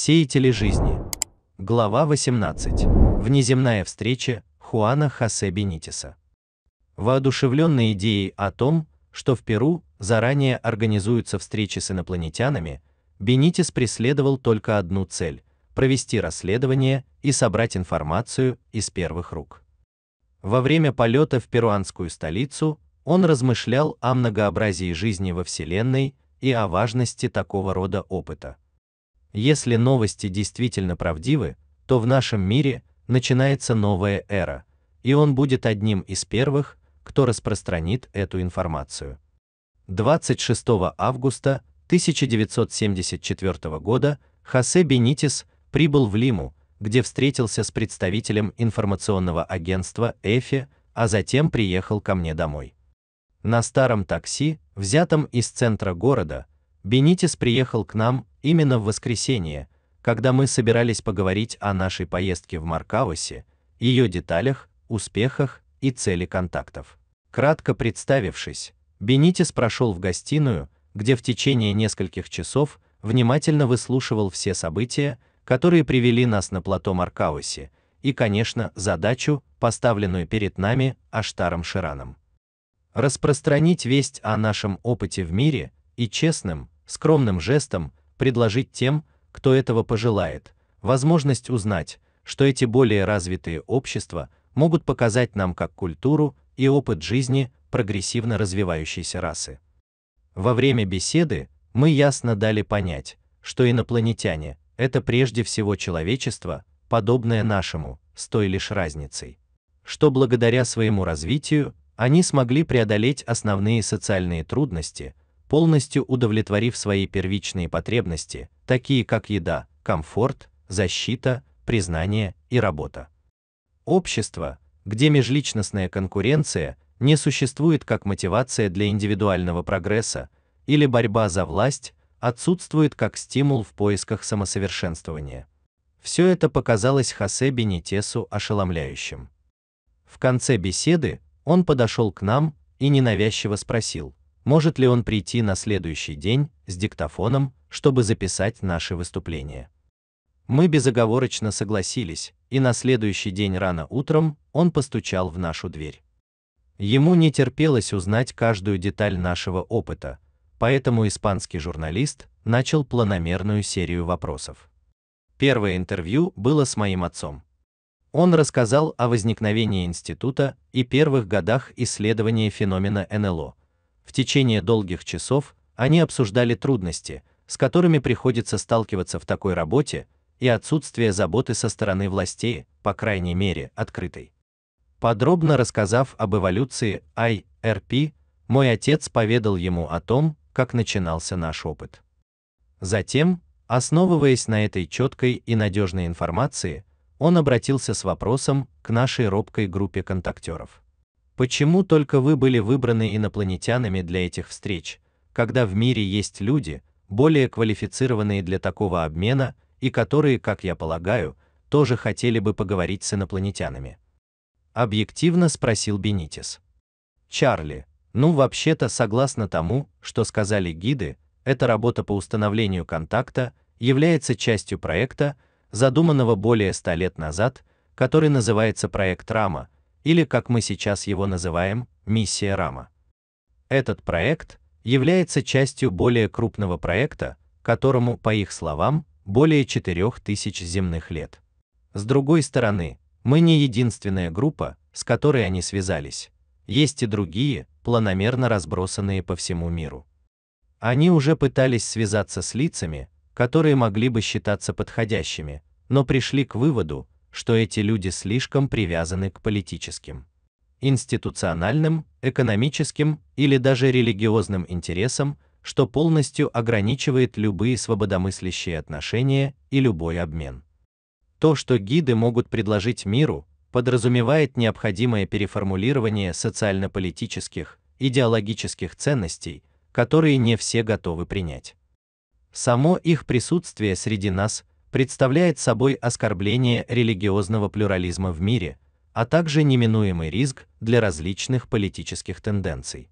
Сеятели жизни. Глава 18. Внеземная встреча Хуана Хосе Бенитиса. Воодушевленный идеей о том, что в Перу заранее организуются встречи с инопланетянами, Бенитис преследовал только одну цель провести расследование и собрать информацию из первых рук. Во время полета в перуанскую столицу он размышлял о многообразии жизни во Вселенной и о важности такого рода опыта. Если новости действительно правдивы, то в нашем мире начинается новая эра, и он будет одним из первых, кто распространит эту информацию. 26 августа 1974 года Хосе Бенитис прибыл в Лиму, где встретился с представителем информационного агентства Эфи, а затем приехал ко мне домой. На старом такси, взятом из центра города, Бенитис приехал к нам именно в воскресенье, когда мы собирались поговорить о нашей поездке в Маркаусе, ее деталях, успехах и цели контактов. Кратко представившись, Бенитис прошел в гостиную, где в течение нескольких часов внимательно выслушивал все события, которые привели нас на плато Маркаусе, и, конечно, задачу, поставленную перед нами Аштаром Шираном. Распространить весть о нашем опыте в мире и честным, скромным жестом предложить тем, кто этого пожелает, возможность узнать, что эти более развитые общества могут показать нам как культуру и опыт жизни прогрессивно развивающейся расы. Во время беседы мы ясно дали понять, что инопланетяне это прежде всего человечество, подобное нашему, с той лишь разницей, что благодаря своему развитию они смогли преодолеть основные социальные трудности, полностью удовлетворив свои первичные потребности, такие как еда, комфорт, защита, признание и работа. Общество, где межличностная конкуренция не существует как мотивация для индивидуального прогресса или борьба за власть, отсутствует как стимул в поисках самосовершенствования. Все это показалось Хосе Бенитесу ошеломляющим. В конце беседы он подошел к нам и ненавязчиво спросил: может ли он прийти на следующий день с диктофоном, чтобы записать наше выступление? Мы безоговорочно согласились, и на следующий день рано утром он постучал в нашу дверь. Ему не терпелось узнать каждую деталь нашего опыта, поэтому испанский журналист начал планомерную серию вопросов. Первое интервью было с моим отцом. Он рассказал о возникновении института и первых годах исследования феномена НЛО. В течение долгих часов они обсуждали трудности, с которыми приходится сталкиваться в такой работе, и отсутствие заботы со стороны властей, по крайней мере, открытой. Подробно рассказав об эволюции IRP, мой отец поведал ему о том, как начинался наш опыт. Затем, основываясь на этой четкой и надежной информации, он обратился с вопросом к нашей робкой группе контактеров. Почему только вы были выбраны инопланетянами для этих встреч, когда в мире есть люди, более квалифицированные для такого обмена и которые, как я полагаю, тоже хотели бы поговорить с инопланетянами? Объективно спросил Бенитис. Чарли, ну вообще-то согласно тому, что сказали гиды, эта работа по установлению контакта является частью проекта, задуманного более ста лет назад, который называется проект Рама, или как мы сейчас его называем, миссия Рама. Этот проект является частью более крупного проекта, которому, по их словам, более 4000 земных лет. С другой стороны, мы не единственная группа, с которой они связались. Есть и другие, планомерно разбросанные по всему миру. Они уже пытались связаться с лицами, которые могли бы считаться подходящими, но пришли к выводу, что эти люди слишком привязаны к политическим, институциональным, экономическим или даже религиозным интересам, что полностью ограничивает любые свободомыслящие отношения и любой обмен. То, что гиды могут предложить миру, подразумевает необходимое переформулирование социально-политических, идеологических ценностей, которые не все готовы принять. Само их присутствие среди нас представляет собой оскорбление религиозного плюрализма в мире, а также неминуемый риск для различных политических тенденций.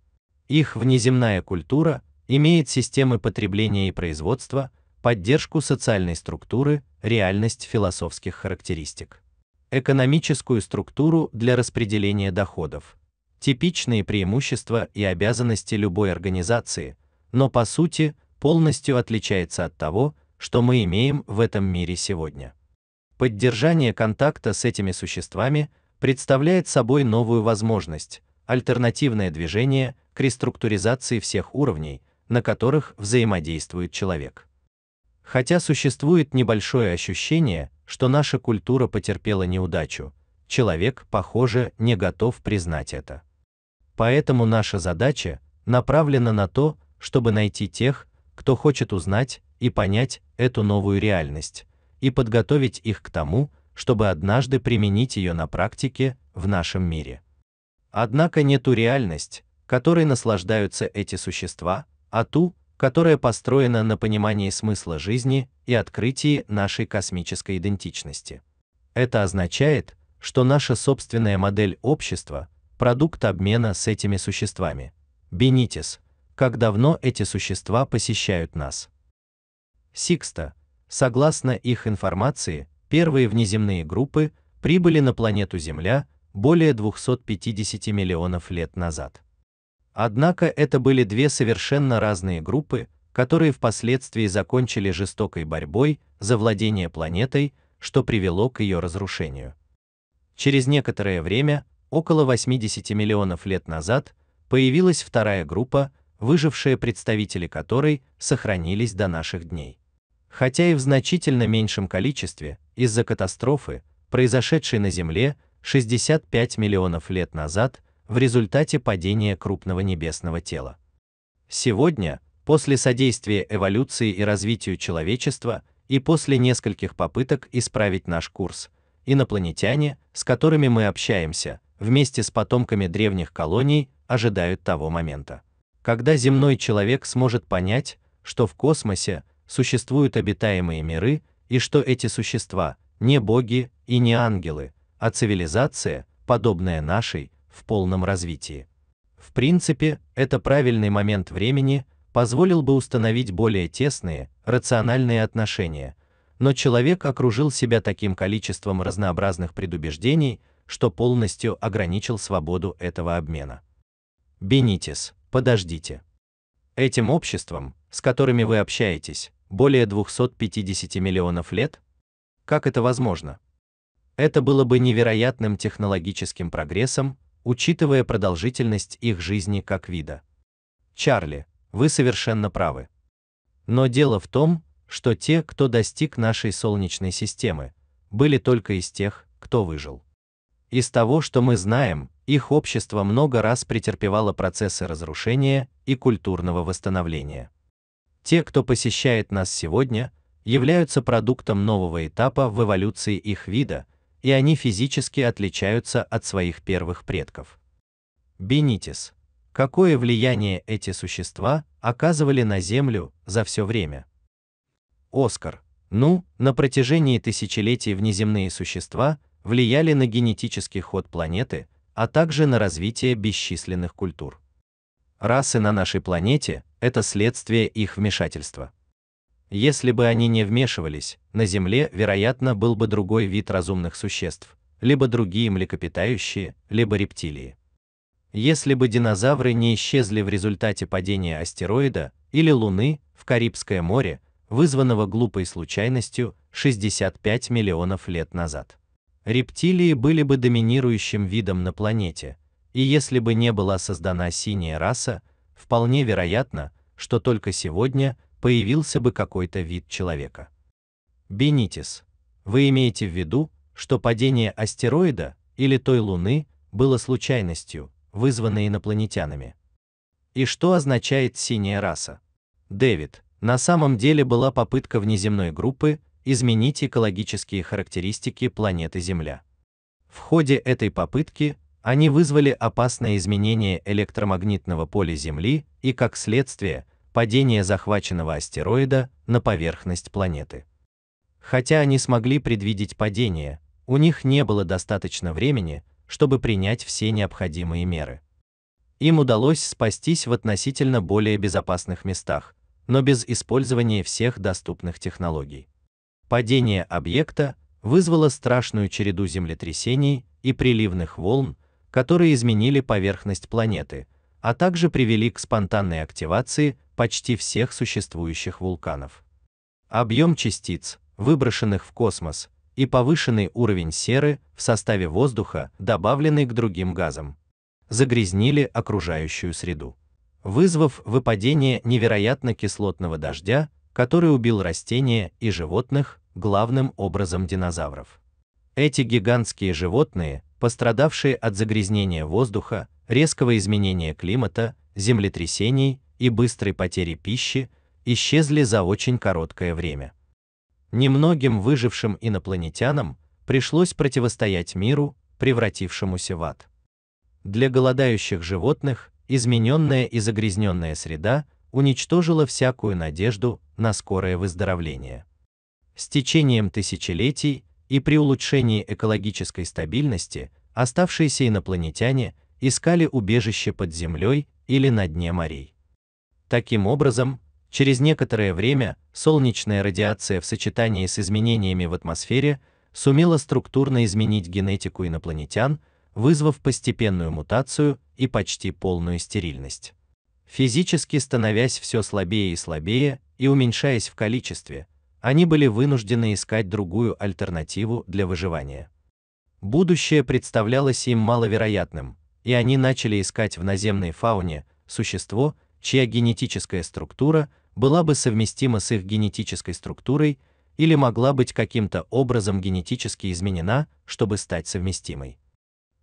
Их внеземная культура имеет системы потребления и производства, поддержку социальной структуры, реальность философских характеристик, экономическую структуру для распределения доходов, типичные преимущества и обязанности любой организации, но по сути полностью отличается от того, что мы имеем в этом мире сегодня. Поддержание контакта с этими существами представляет собой новую возможность, альтернативное движение к реструктуризации всех уровней, на которых взаимодействует человек. Хотя существует небольшое ощущение, что наша культура потерпела неудачу, человек, похоже, не готов признать это. Поэтому наша задача направлена на то, чтобы найти тех, кто хочет узнать, и понять эту новую реальность и подготовить их к тому, чтобы однажды применить ее на практике в нашем мире. Однако не ту реальность, которой наслаждаются эти существа, а ту, которая построена на понимании смысла жизни и открытии нашей космической идентичности. Это означает, что наша собственная модель общества продукт обмена с этими существами. Бенитис, как давно эти существа посещают нас? Сикста. Согласно их информации, первые внеземные группы прибыли на планету Земля более 250 миллионов лет назад. Однако это были две совершенно разные группы, которые впоследствии закончили жестокой борьбой за владение планетой, что привело к ее разрушению. Через некоторое время, около 80 миллионов лет назад, появилась вторая группа, выжившие представители которой сохранились до наших дней хотя и в значительно меньшем количестве, из-за катастрофы, произошедшей на Земле 65 миллионов лет назад в результате падения крупного небесного тела. Сегодня, после содействия эволюции и развитию человечества и после нескольких попыток исправить наш курс, инопланетяне, с которыми мы общаемся, вместе с потомками древних колоний ожидают того момента, когда земной человек сможет понять, что в космосе существуют обитаемые миры, и что эти существа не боги и не ангелы, а цивилизация, подобная нашей, в полном развитии. В принципе, это правильный момент времени позволил бы установить более тесные, рациональные отношения, но человек окружил себя таким количеством разнообразных предубеждений, что полностью ограничил свободу этого обмена. Бенитис, подождите. Этим обществам, с которыми вы общаетесь, более 250 миллионов лет? Как это возможно? Это было бы невероятным технологическим прогрессом, учитывая продолжительность их жизни как вида. Чарли, вы совершенно правы. Но дело в том, что те, кто достиг нашей солнечной системы, были только из тех, кто выжил. Из того, что мы знаем, их общество много раз претерпевало процессы разрушения и культурного восстановления. Те, кто посещает нас сегодня, являются продуктом нового этапа в эволюции их вида, и они физически отличаются от своих первых предков. Бенитис. Какое влияние эти существа оказывали на Землю за все время? Оскар. Ну, на протяжении тысячелетий внеземные существа влияли на генетический ход планеты, а также на развитие бесчисленных культур. Расы на нашей планете – это следствие их вмешательства. Если бы они не вмешивались, на Земле, вероятно, был бы другой вид разумных существ, либо другие млекопитающие, либо рептилии. Если бы динозавры не исчезли в результате падения астероида или Луны в Карибское море, вызванного глупой случайностью 65 миллионов лет назад, рептилии были бы доминирующим видом на планете, и если бы не была создана синяя раса, вполне вероятно, что только сегодня появился бы какой-то вид человека. Бенитис, вы имеете в виду, что падение астероида или той луны было случайностью, вызванной инопланетянами? И что означает синяя раса? Дэвид, на самом деле была попытка внеземной группы изменить экологические характеристики планеты Земля. В ходе этой попытки они вызвали опасное изменение электромагнитного поля Земли и, как следствие, падение захваченного астероида на поверхность планеты. Хотя они смогли предвидеть падение, у них не было достаточно времени, чтобы принять все необходимые меры. Им удалось спастись в относительно более безопасных местах, но без использования всех доступных технологий. Падение объекта вызвало страшную череду землетрясений и приливных волн, которые изменили поверхность планеты, а также привели к спонтанной активации почти всех существующих вулканов. Объем частиц, выброшенных в космос, и повышенный уровень серы в составе воздуха, добавленный к другим газам, загрязнили окружающую среду, вызвав выпадение невероятно кислотного дождя, который убил растения и животных, главным образом динозавров. Эти гигантские животные пострадавшие от загрязнения воздуха, резкого изменения климата, землетрясений и быстрой потери пищи, исчезли за очень короткое время. Немногим выжившим инопланетянам пришлось противостоять миру, превратившемуся в ад. Для голодающих животных измененная и загрязненная среда уничтожила всякую надежду на скорое выздоровление. С течением тысячелетий и при улучшении экологической стабильности оставшиеся инопланетяне искали убежище под землей или на дне морей. Таким образом, через некоторое время солнечная радиация в сочетании с изменениями в атмосфере сумела структурно изменить генетику инопланетян, вызвав постепенную мутацию и почти полную стерильность. Физически становясь все слабее и слабее и уменьшаясь в количестве, они были вынуждены искать другую альтернативу для выживания. Будущее представлялось им маловероятным, и они начали искать в наземной фауне существо, чья генетическая структура была бы совместима с их генетической структурой или могла быть каким-то образом генетически изменена, чтобы стать совместимой.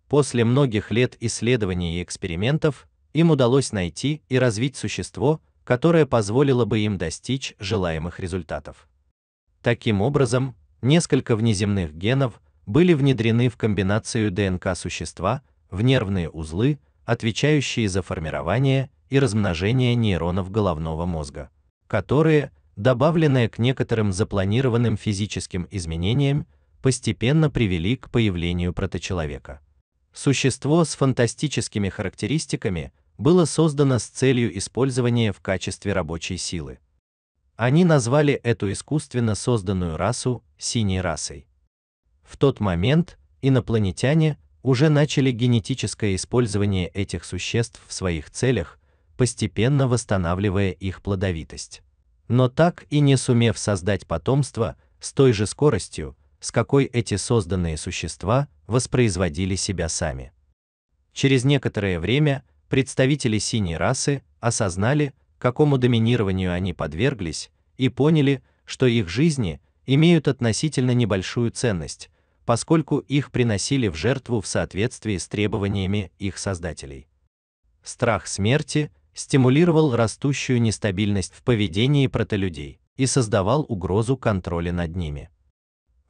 После многих лет исследований и экспериментов им удалось найти и развить существо, которое позволило бы им достичь желаемых результатов. Таким образом, несколько внеземных генов были внедрены в комбинацию ДНК существа, в нервные узлы, отвечающие за формирование и размножение нейронов головного мозга, которые, добавленные к некоторым запланированным физическим изменениям, постепенно привели к появлению проточеловека. Существо с фантастическими характеристиками было создано с целью использования в качестве рабочей силы. Они назвали эту искусственно созданную расу синей расой. В тот момент инопланетяне уже начали генетическое использование этих существ в своих целях, постепенно восстанавливая их плодовитость. Но так и не сумев создать потомство с той же скоростью, с какой эти созданные существа воспроизводили себя сами. Через некоторое время представители синей расы осознали, какому доминированию они подверглись, и поняли, что их жизни имеют относительно небольшую ценность, поскольку их приносили в жертву в соответствии с требованиями их создателей. Страх смерти стимулировал растущую нестабильность в поведении протолюдей и создавал угрозу контроля над ними.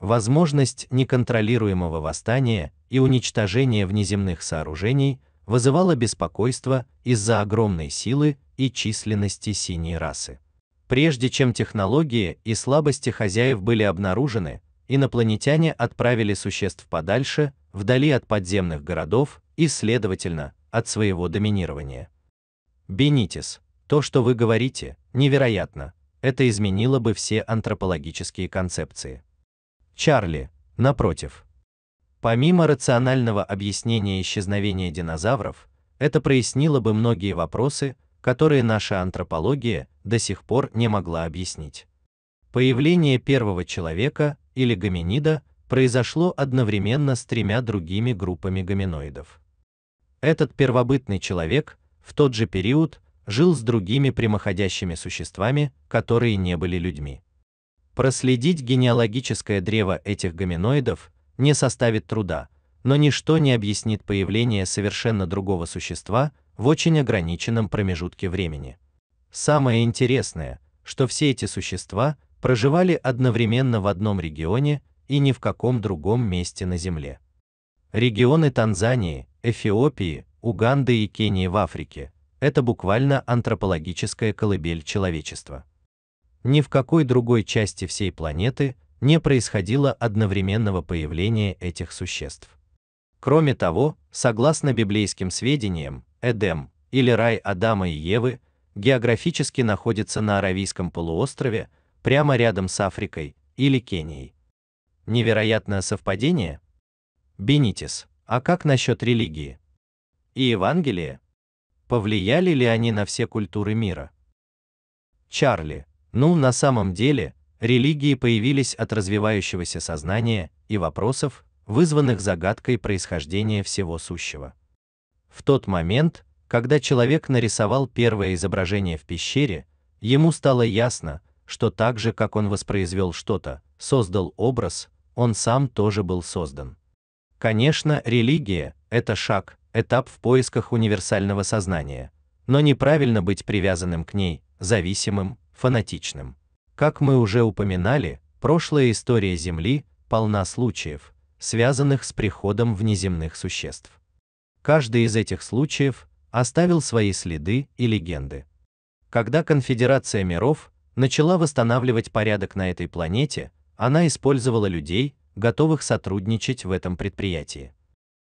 Возможность неконтролируемого восстания и уничтожения внеземных сооружений вызывала беспокойство из-за огромной силы и численности синей расы. Прежде чем технологии и слабости хозяев были обнаружены, инопланетяне отправили существ подальше, вдали от подземных городов и, следовательно, от своего доминирования. Бенитис, то, что вы говорите, невероятно. Это изменило бы все антропологические концепции. Чарли, напротив. Помимо рационального объяснения исчезновения динозавров, это прояснило бы многие вопросы, которые наша антропология до сих пор не могла объяснить. Появление первого человека или гоминида произошло одновременно с тремя другими группами гоминоидов. Этот первобытный человек в тот же период жил с другими прямоходящими существами, которые не были людьми. Проследить генеалогическое древо этих гоминоидов не составит труда, но ничто не объяснит появление совершенно другого существа, в очень ограниченном промежутке времени. Самое интересное, что все эти существа проживали одновременно в одном регионе и ни в каком другом месте на Земле. Регионы Танзании, Эфиопии, Уганды и Кении в Африке – это буквально антропологическая колыбель человечества. Ни в какой другой части всей планеты не происходило одновременного появления этих существ. Кроме того, согласно библейским сведениям, Эдем, или рай Адама и Евы, географически находится на Аравийском полуострове, прямо рядом с Африкой или Кенией. Невероятное совпадение? Бенитис, а как насчет религии? И Евангелие? Повлияли ли они на все культуры мира? Чарли, ну на самом деле, религии появились от развивающегося сознания и вопросов, вызванных загадкой происхождения всего сущего. В тот момент, когда человек нарисовал первое изображение в пещере, ему стало ясно, что так же, как он воспроизвел что-то, создал образ, он сам тоже был создан. Конечно, религия это шаг, этап в поисках универсального сознания, но неправильно быть привязанным к ней, зависимым, фанатичным. Как мы уже упоминали, прошлая история Земли полна случаев, связанных с приходом внеземных существ. Каждый из этих случаев оставил свои следы и легенды. Когда Конфедерация миров начала восстанавливать порядок на этой планете, она использовала людей, готовых сотрудничать в этом предприятии.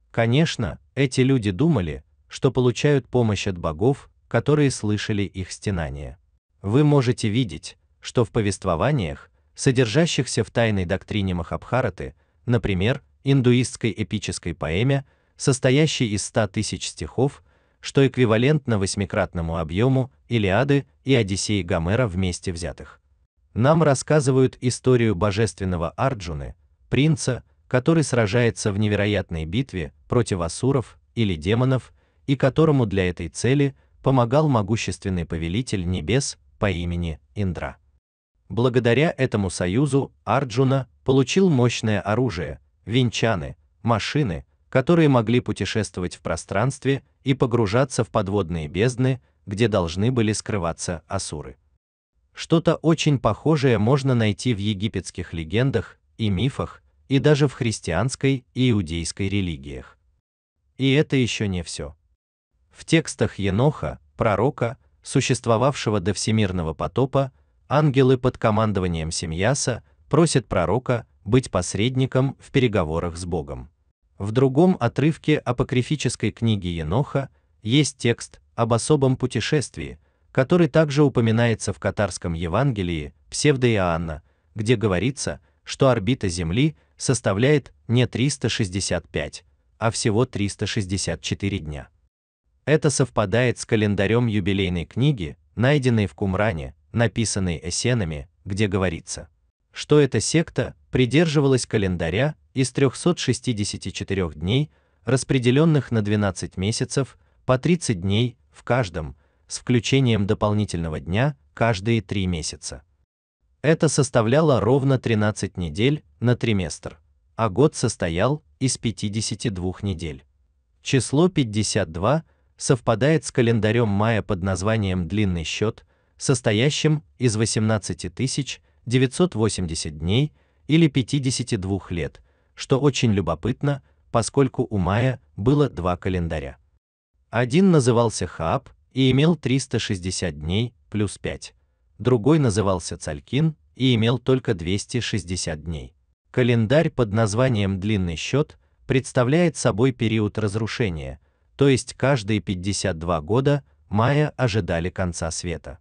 Конечно, эти люди думали, что получают помощь от богов, которые слышали их стенания. Вы можете видеть, что в повествованиях, содержащихся в тайной доктрине Махабхараты, например, индуистской эпической поэме состоящий из 100 тысяч стихов, что эквивалентно восьмикратному объему Илиады и Одиссеи Гомера вместе взятых. Нам рассказывают историю божественного Арджуны, принца, который сражается в невероятной битве против асуров или демонов, и которому для этой цели помогал могущественный повелитель небес по имени Индра. Благодаря этому союзу Арджуна получил мощное оружие, венчаны, машины, которые могли путешествовать в пространстве и погружаться в подводные бездны, где должны были скрываться асуры. Что-то очень похожее можно найти в египетских легендах и мифах, и даже в христианской и иудейской религиях. И это еще не все. В текстах Еноха, пророка, существовавшего до всемирного потопа, ангелы под командованием Семьяса просят пророка быть посредником в переговорах с Богом. В другом отрывке апокрифической книги Еноха есть текст об особом путешествии, который также упоминается в катарском Евангелии псевдоиоанна, где говорится, что орбита Земли составляет не 365, а всего 364 дня. Это совпадает с календарем юбилейной книги, найденной в Кумране, написанной эсенами, где говорится что эта секта придерживалась календаря из 364 дней, распределенных на 12 месяцев по 30 дней в каждом, с включением дополнительного дня каждые 3 месяца. Это составляло ровно 13 недель на триместр, а год состоял из 52 недель. Число 52 совпадает с календарем мая под названием длинный счет, состоящим из 18 тысяч 980 дней или 52 лет, что очень любопытно, поскольку у Майя было два календаря. Один назывался Хаб и имел 360 дней плюс 5. Другой назывался Цалькин и имел только 260 дней. Календарь под названием длинный счет представляет собой период разрушения, то есть каждые 52 года майя ожидали конца света.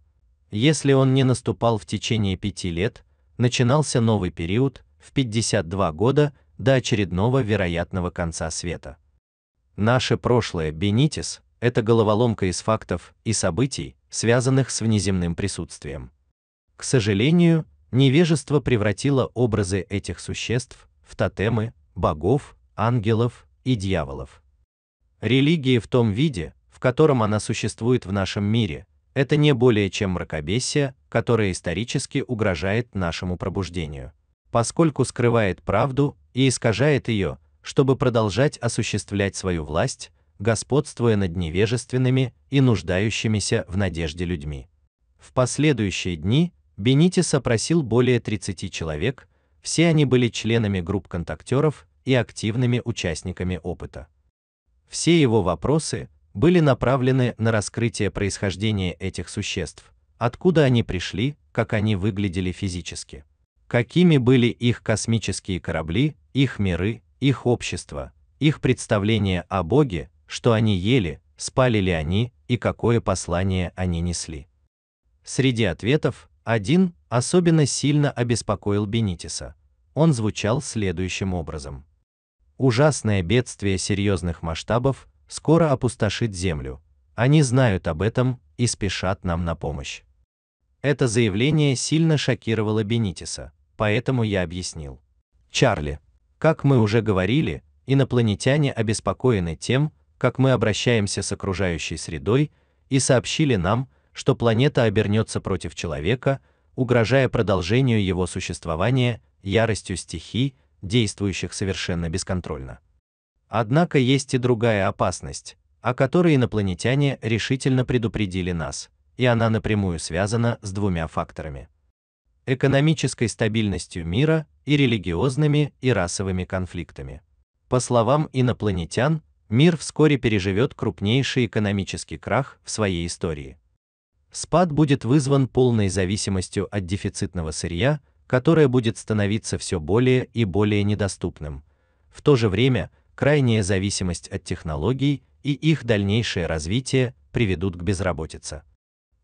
Если он не наступал в течение пяти лет, начинался новый период в 52 года до очередного вероятного конца света. Наше прошлое Бенитис это головоломка из фактов и событий, связанных с внеземным присутствием. К сожалению, невежество превратило образы этих существ в тотемы, богов, ангелов и дьяволов. Религии в том виде, в котором она существует в нашем мире, это не более чем мракобесие, которое исторически угрожает нашему пробуждению, поскольку скрывает правду и искажает ее, чтобы продолжать осуществлять свою власть, господствуя над невежественными и нуждающимися в надежде людьми. В последующие дни Бенитис опросил более 30 человек, все они были членами групп контактеров и активными участниками опыта. Все его вопросы были направлены на раскрытие происхождения этих существ, откуда они пришли, как они выглядели физически, какими были их космические корабли, их миры, их общество, их представления о Боге, что они ели, спали ли они и какое послание они несли. Среди ответов один особенно сильно обеспокоил Бенитиса. Он звучал следующим образом: ужасное бедствие серьезных масштабов скоро опустошит землю. Они знают об этом и спешат нам на помощь. Это заявление сильно шокировало Бенитиса, поэтому я объяснил. Чарли, как мы уже говорили, инопланетяне обеспокоены тем, как мы обращаемся с окружающей средой, и сообщили нам, что планета обернется против человека, угрожая продолжению его существования яростью стихий, действующих совершенно бесконтрольно. Однако есть и другая опасность, о которой инопланетяне решительно предупредили нас, и она напрямую связана с двумя факторами: экономической стабильностью мира и религиозными и расовыми конфликтами. По словам инопланетян, мир вскоре переживет крупнейший экономический крах в своей истории. Спад будет вызван полной зависимостью от дефицитного сырья, которое будет становиться все более и более недоступным. В то же время крайняя зависимость от технологий и их дальнейшее развитие приведут к безработице.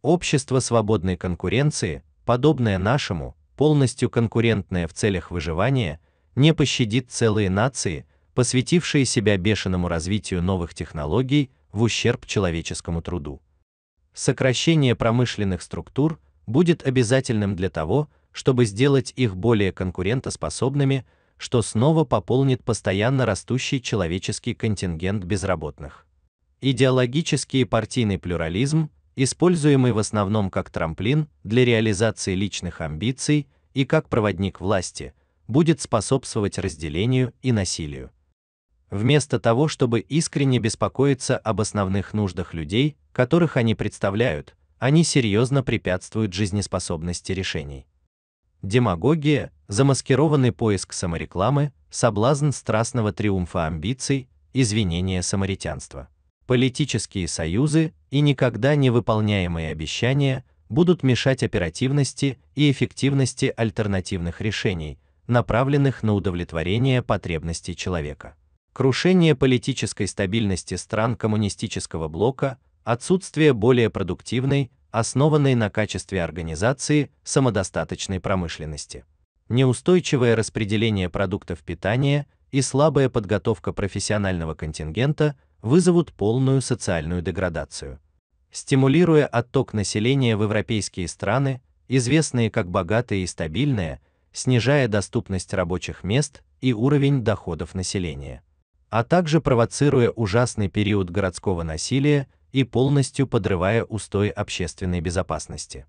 Общество свободной конкуренции, подобное нашему, полностью конкурентное в целях выживания, не пощадит целые нации, посвятившие себя бешеному развитию новых технологий в ущерб человеческому труду. Сокращение промышленных структур будет обязательным для того, чтобы сделать их более конкурентоспособными, что снова пополнит постоянно растущий человеческий контингент безработных. Идеологический и партийный плюрализм, используемый в основном как трамплин для реализации личных амбиций и как проводник власти, будет способствовать разделению и насилию. Вместо того, чтобы искренне беспокоиться об основных нуждах людей, которых они представляют, они серьезно препятствуют жизнеспособности решений. Демагогия замаскированный поиск саморекламы, соблазн страстного триумфа амбиций, извинения самаритянства. Политические союзы и никогда не выполняемые обещания будут мешать оперативности и эффективности альтернативных решений, направленных на удовлетворение потребностей человека. Крушение политической стабильности стран коммунистического блока, отсутствие более продуктивной, основанной на качестве организации самодостаточной промышленности неустойчивое распределение продуктов питания и слабая подготовка профессионального контингента вызовут полную социальную деградацию. Стимулируя отток населения в европейские страны, известные как богатые и стабильные, снижая доступность рабочих мест и уровень доходов населения, а также провоцируя ужасный период городского насилия и полностью подрывая устой общественной безопасности.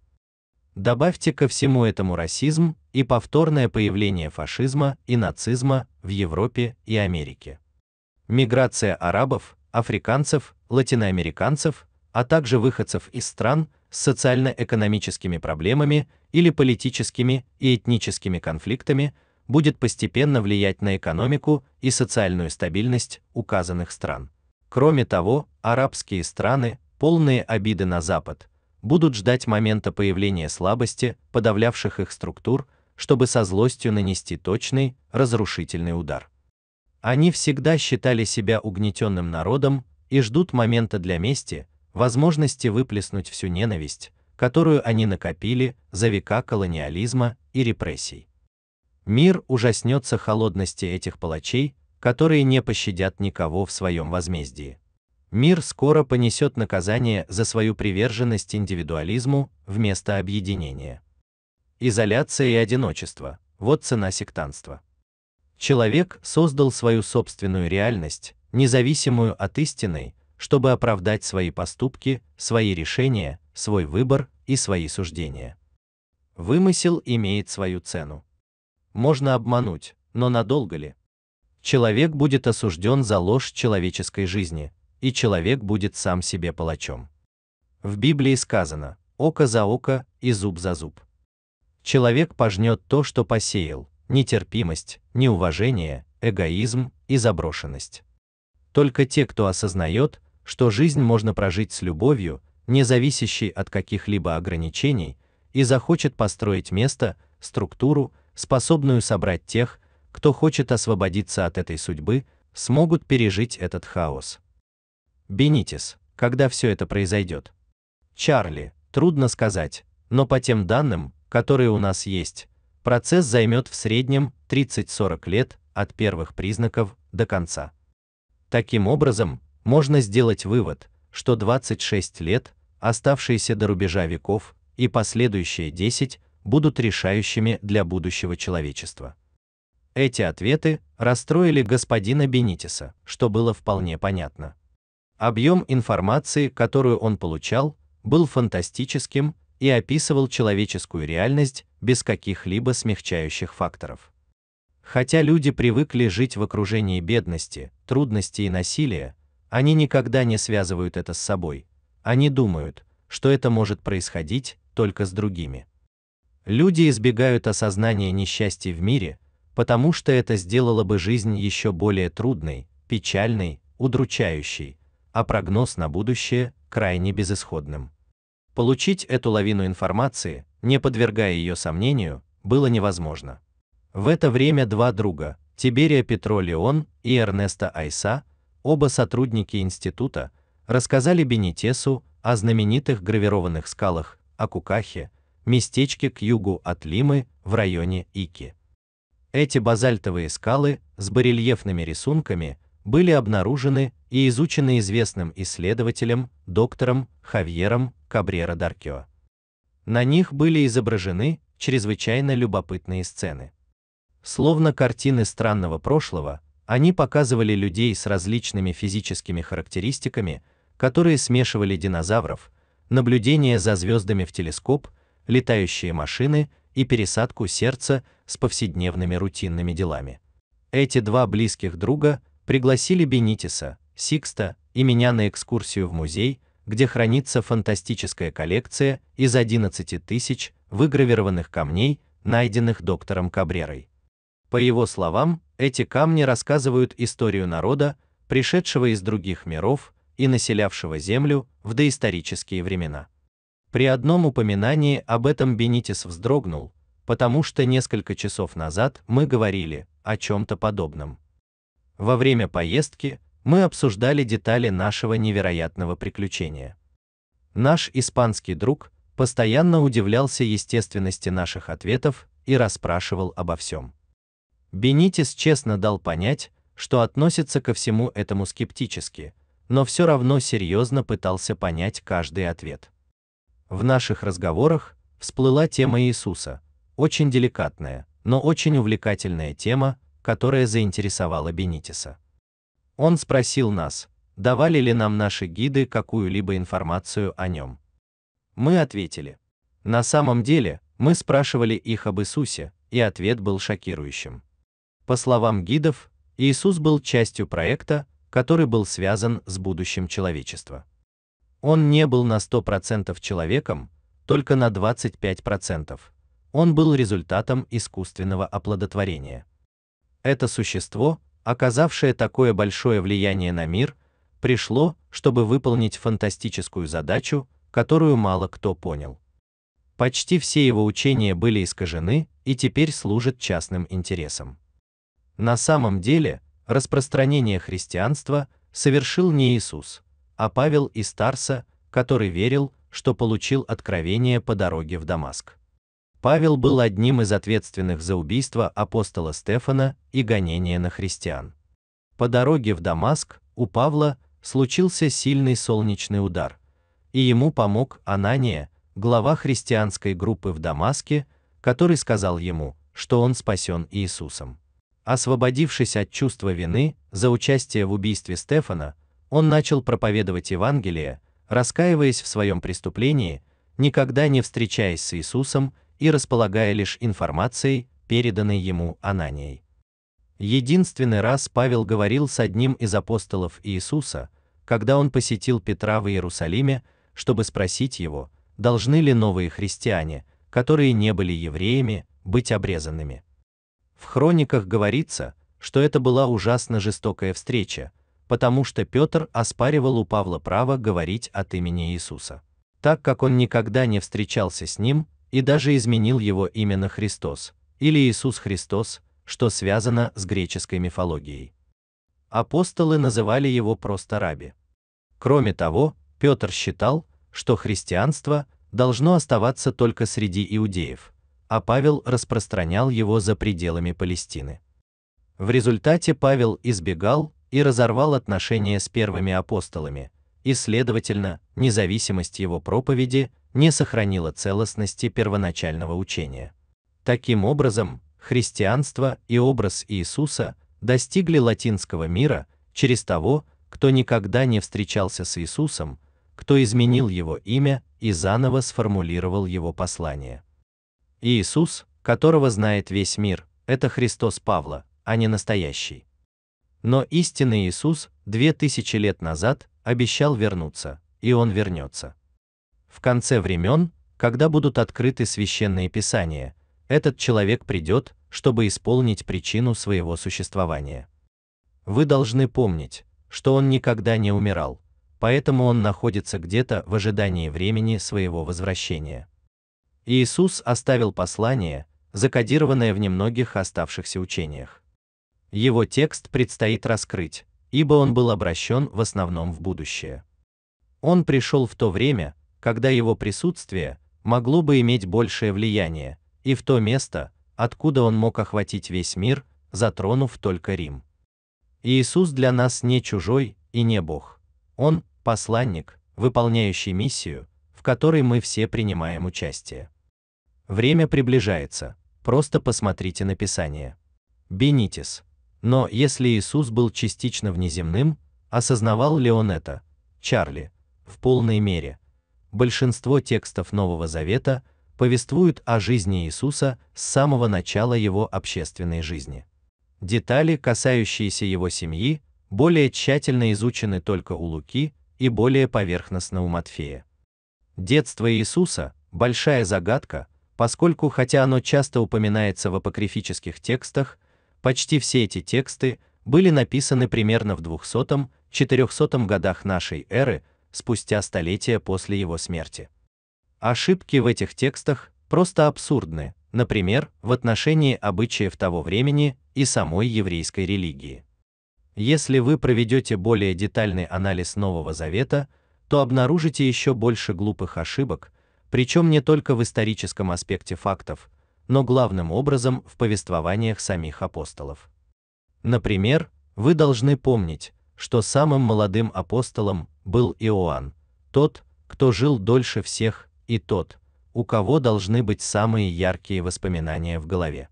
Добавьте ко всему этому расизм и повторное появление фашизма и нацизма в Европе и Америке. Миграция арабов, африканцев, латиноамериканцев, а также выходцев из стран с социально-экономическими проблемами или политическими и этническими конфликтами будет постепенно влиять на экономику и социальную стабильность указанных стран. Кроме того, арабские страны, полные обиды на Запад, будут ждать момента появления слабости, подавлявших их структур, чтобы со злостью нанести точный, разрушительный удар. Они всегда считали себя угнетенным народом и ждут момента для мести, возможности выплеснуть всю ненависть, которую они накопили за века колониализма и репрессий. Мир ужаснется холодности этих палачей, которые не пощадят никого в своем возмездии мир скоро понесет наказание за свою приверженность индивидуализму вместо объединения. Изоляция и одиночество – вот цена сектанства. Человек создал свою собственную реальность, независимую от истины, чтобы оправдать свои поступки, свои решения, свой выбор и свои суждения. Вымысел имеет свою цену. Можно обмануть, но надолго ли? Человек будет осужден за ложь человеческой жизни, и человек будет сам себе палачом. В Библии сказано: око за око и зуб за зуб. Человек пожнет то, что посеял: нетерпимость, неуважение, эгоизм и заброшенность. Только те, кто осознает, что жизнь можно прожить с любовью, не зависящей от каких-либо ограничений, и захочет построить место, структуру, способную собрать тех, кто хочет освободиться от этой судьбы, смогут пережить этот хаос. Бенитис, когда все это произойдет? Чарли, трудно сказать, но по тем данным, которые у нас есть, процесс займет в среднем 30-40 лет от первых признаков до конца. Таким образом, можно сделать вывод, что 26 лет, оставшиеся до рубежа веков, и последующие 10 будут решающими для будущего человечества. Эти ответы расстроили господина Бенитиса, что было вполне понятно. Объем информации, которую он получал, был фантастическим и описывал человеческую реальность без каких-либо смягчающих факторов. Хотя люди привыкли жить в окружении бедности, трудностей и насилия, они никогда не связывают это с собой. Они думают, что это может происходить только с другими. Люди избегают осознания несчастья в мире, потому что это сделало бы жизнь еще более трудной, печальной, удручающей, а прогноз на будущее крайне безысходным. Получить эту лавину информации, не подвергая ее сомнению, было невозможно. В это время два друга, Тиберия Петро Леон и Эрнеста Айса, оба сотрудники института, рассказали Бенитесу о знаменитых гравированных скалах Акукахе, местечке к югу от Лимы в районе Ики. Эти базальтовые скалы с барельефными рисунками были обнаружены и изучены известным исследователем доктором Хавьером Кабрера Даркио. На них были изображены чрезвычайно любопытные сцены. Словно картины странного прошлого, они показывали людей с различными физическими характеристиками, которые смешивали динозавров, наблюдение за звездами в телескоп, летающие машины и пересадку сердца с повседневными рутинными делами. Эти два близких друга пригласили Бенитиса, Сикста и меня на экскурсию в музей, где хранится фантастическая коллекция из 11 тысяч выгравированных камней, найденных доктором Кабрерой. По его словам, эти камни рассказывают историю народа, пришедшего из других миров и населявшего Землю в доисторические времена. При одном упоминании об этом Бенитис вздрогнул, потому что несколько часов назад мы говорили о чем-то подобном. Во время поездки мы обсуждали детали нашего невероятного приключения. Наш испанский друг постоянно удивлялся естественности наших ответов и расспрашивал обо всем. Бенитис честно дал понять, что относится ко всему этому скептически, но все равно серьезно пытался понять каждый ответ. В наших разговорах всплыла тема Иисуса, очень деликатная, но очень увлекательная тема, которая заинтересовала Бенитиса. Он спросил нас, давали ли нам наши гиды какую-либо информацию о нем. Мы ответили. На самом деле, мы спрашивали их об Иисусе, и ответ был шокирующим. По словам гидов, Иисус был частью проекта, который был связан с будущим человечества. Он не был на 100% человеком, только на 25%. Он был результатом искусственного оплодотворения это существо, оказавшее такое большое влияние на мир, пришло, чтобы выполнить фантастическую задачу, которую мало кто понял. Почти все его учения были искажены и теперь служат частным интересам. На самом деле, распространение христианства совершил не Иисус, а Павел из Тарса, который верил, что получил откровение по дороге в Дамаск. Павел был одним из ответственных за убийство апостола Стефана и гонение на христиан. По дороге в Дамаск у Павла случился сильный солнечный удар, и ему помог Анания, глава христианской группы в Дамаске, который сказал ему, что он спасен Иисусом. Освободившись от чувства вины за участие в убийстве Стефана, он начал проповедовать Евангелие, раскаиваясь в своем преступлении, никогда не встречаясь с Иисусом и располагая лишь информацией, переданной ему Ананией. Единственный раз Павел говорил с одним из апостолов Иисуса, когда он посетил Петра в Иерусалиме, чтобы спросить его, должны ли новые христиане, которые не были евреями, быть обрезанными. В хрониках говорится, что это была ужасно жестокая встреча, потому что Петр оспаривал у Павла право говорить от имени Иисуса. Так как он никогда не встречался с ним, и даже изменил его имя на Христос или Иисус Христос, что связано с греческой мифологией. Апостолы называли его просто раби. Кроме того, Петр считал, что христианство должно оставаться только среди иудеев, а Павел распространял его за пределами Палестины. В результате Павел избегал и разорвал отношения с первыми апостолами, и следовательно, независимость его проповеди не сохранило целостности первоначального учения. Таким образом, христианство и образ Иисуса достигли латинского мира через того, кто никогда не встречался с Иисусом, кто изменил его имя и заново сформулировал его послание. Иисус, которого знает весь мир, это Христос Павла, а не настоящий. Но истинный Иисус две тысячи лет назад обещал вернуться, и он вернется в конце времен, когда будут открыты священные писания, этот человек придет, чтобы исполнить причину своего существования. Вы должны помнить, что он никогда не умирал, поэтому он находится где-то в ожидании времени своего возвращения. Иисус оставил послание, закодированное в немногих оставшихся учениях. Его текст предстоит раскрыть, ибо он был обращен в основном в будущее. Он пришел в то время, когда его присутствие могло бы иметь большее влияние, и в то место, откуда он мог охватить весь мир, затронув только Рим. Иисус для нас не чужой и не Бог. Он посланник, выполняющий миссию, в которой мы все принимаем участие. Время приближается. Просто посмотрите на Писание. Бенитис. Но если Иисус был частично внеземным, осознавал ли он это? Чарли, в полной мере большинство текстов Нового Завета повествуют о жизни Иисуса с самого начала его общественной жизни. Детали, касающиеся его семьи, более тщательно изучены только у Луки и более поверхностно у Матфея. Детство Иисуса большая загадка, поскольку хотя оно часто упоминается в апокрифических текстах, почти все эти тексты были написаны примерно в 200-400 годах нашей эры, спустя столетия после его смерти. Ошибки в этих текстах просто абсурдны, например, в отношении обычаев того времени и самой еврейской религии. Если вы проведете более детальный анализ Нового Завета, то обнаружите еще больше глупых ошибок, причем не только в историческом аспекте фактов, но главным образом в повествованиях самих апостолов. Например, вы должны помнить, что самым молодым апостолом был Иоанн, тот, кто жил дольше всех, и тот, у кого должны быть самые яркие воспоминания в голове.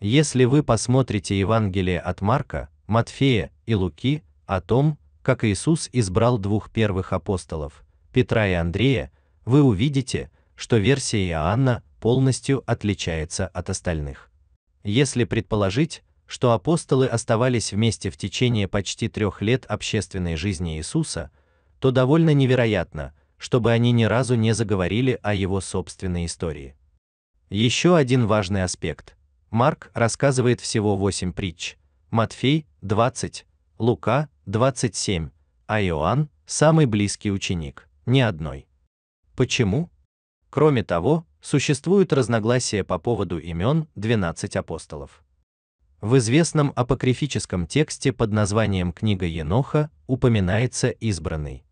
Если вы посмотрите Евангелие от Марка, Матфея и Луки о том, как Иисус избрал двух первых апостолов, Петра и Андрея, вы увидите, что версия Иоанна полностью отличается от остальных. Если предположить, что апостолы оставались вместе в течение почти трех лет общественной жизни Иисуса, то довольно невероятно, чтобы они ни разу не заговорили о его собственной истории. Еще один важный аспект. Марк рассказывает всего 8 притч. Матфей 20, Лука 27, а Иоанн, самый близкий ученик, ни одной. Почему? Кроме того, существуют разногласия по поводу имен 12 апостолов. В известном апокрифическом тексте под названием Книга Еноха упоминается избранный.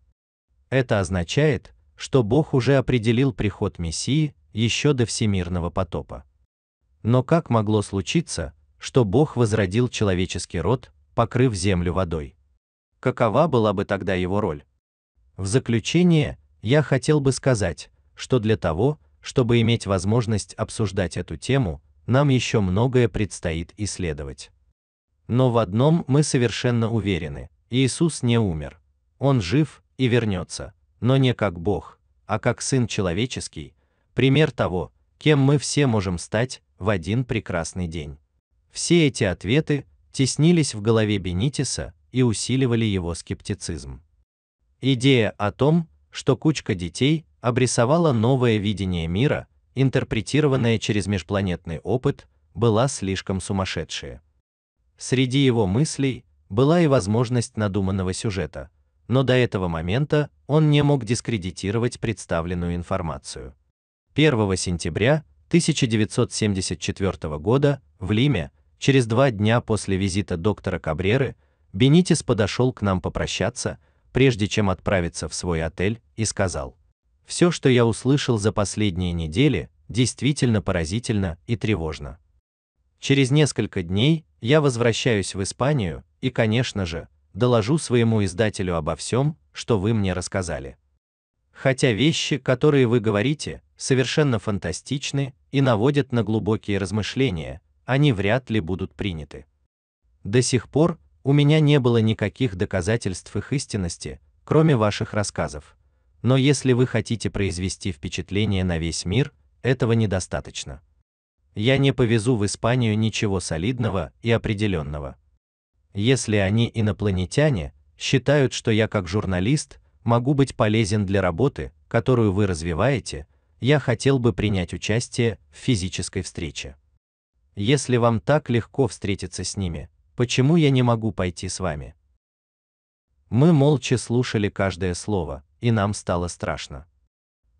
Это означает, что Бог уже определил приход Мессии еще до всемирного потопа. Но как могло случиться, что Бог возродил человеческий род, покрыв землю водой? Какова была бы тогда его роль? В заключение, я хотел бы сказать, что для того, чтобы иметь возможность обсуждать эту тему, нам еще многое предстоит исследовать. Но в одном мы совершенно уверены: Иисус не умер. Он жив и вернется, но не как Бог, а как Сын Человеческий, пример того, кем мы все можем стать в один прекрасный день. Все эти ответы теснились в голове Бенитиса и усиливали его скептицизм. Идея о том, что кучка детей обрисовала новое видение мира, интерпретированное через межпланетный опыт, была слишком сумасшедшая. Среди его мыслей была и возможность надуманного сюжета, но до этого момента он не мог дискредитировать представленную информацию. 1 сентября 1974 года в Лиме, через два дня после визита доктора Кабреры, Бенитис подошел к нам попрощаться, прежде чем отправиться в свой отель, и сказал: «Все, что я услышал за последние недели, действительно поразительно и тревожно. Через несколько дней я возвращаюсь в Испанию, и, конечно же, доложу своему издателю обо всем, что вы мне рассказали. Хотя вещи, которые вы говорите, совершенно фантастичны и наводят на глубокие размышления, они вряд ли будут приняты. До сих пор у меня не было никаких доказательств их истинности, кроме ваших рассказов. Но если вы хотите произвести впечатление на весь мир, этого недостаточно. Я не повезу в Испанию ничего солидного и определенного если они инопланетяне, считают, что я как журналист могу быть полезен для работы, которую вы развиваете, я хотел бы принять участие в физической встрече. Если вам так легко встретиться с ними, почему я не могу пойти с вами? Мы молча слушали каждое слово, и нам стало страшно.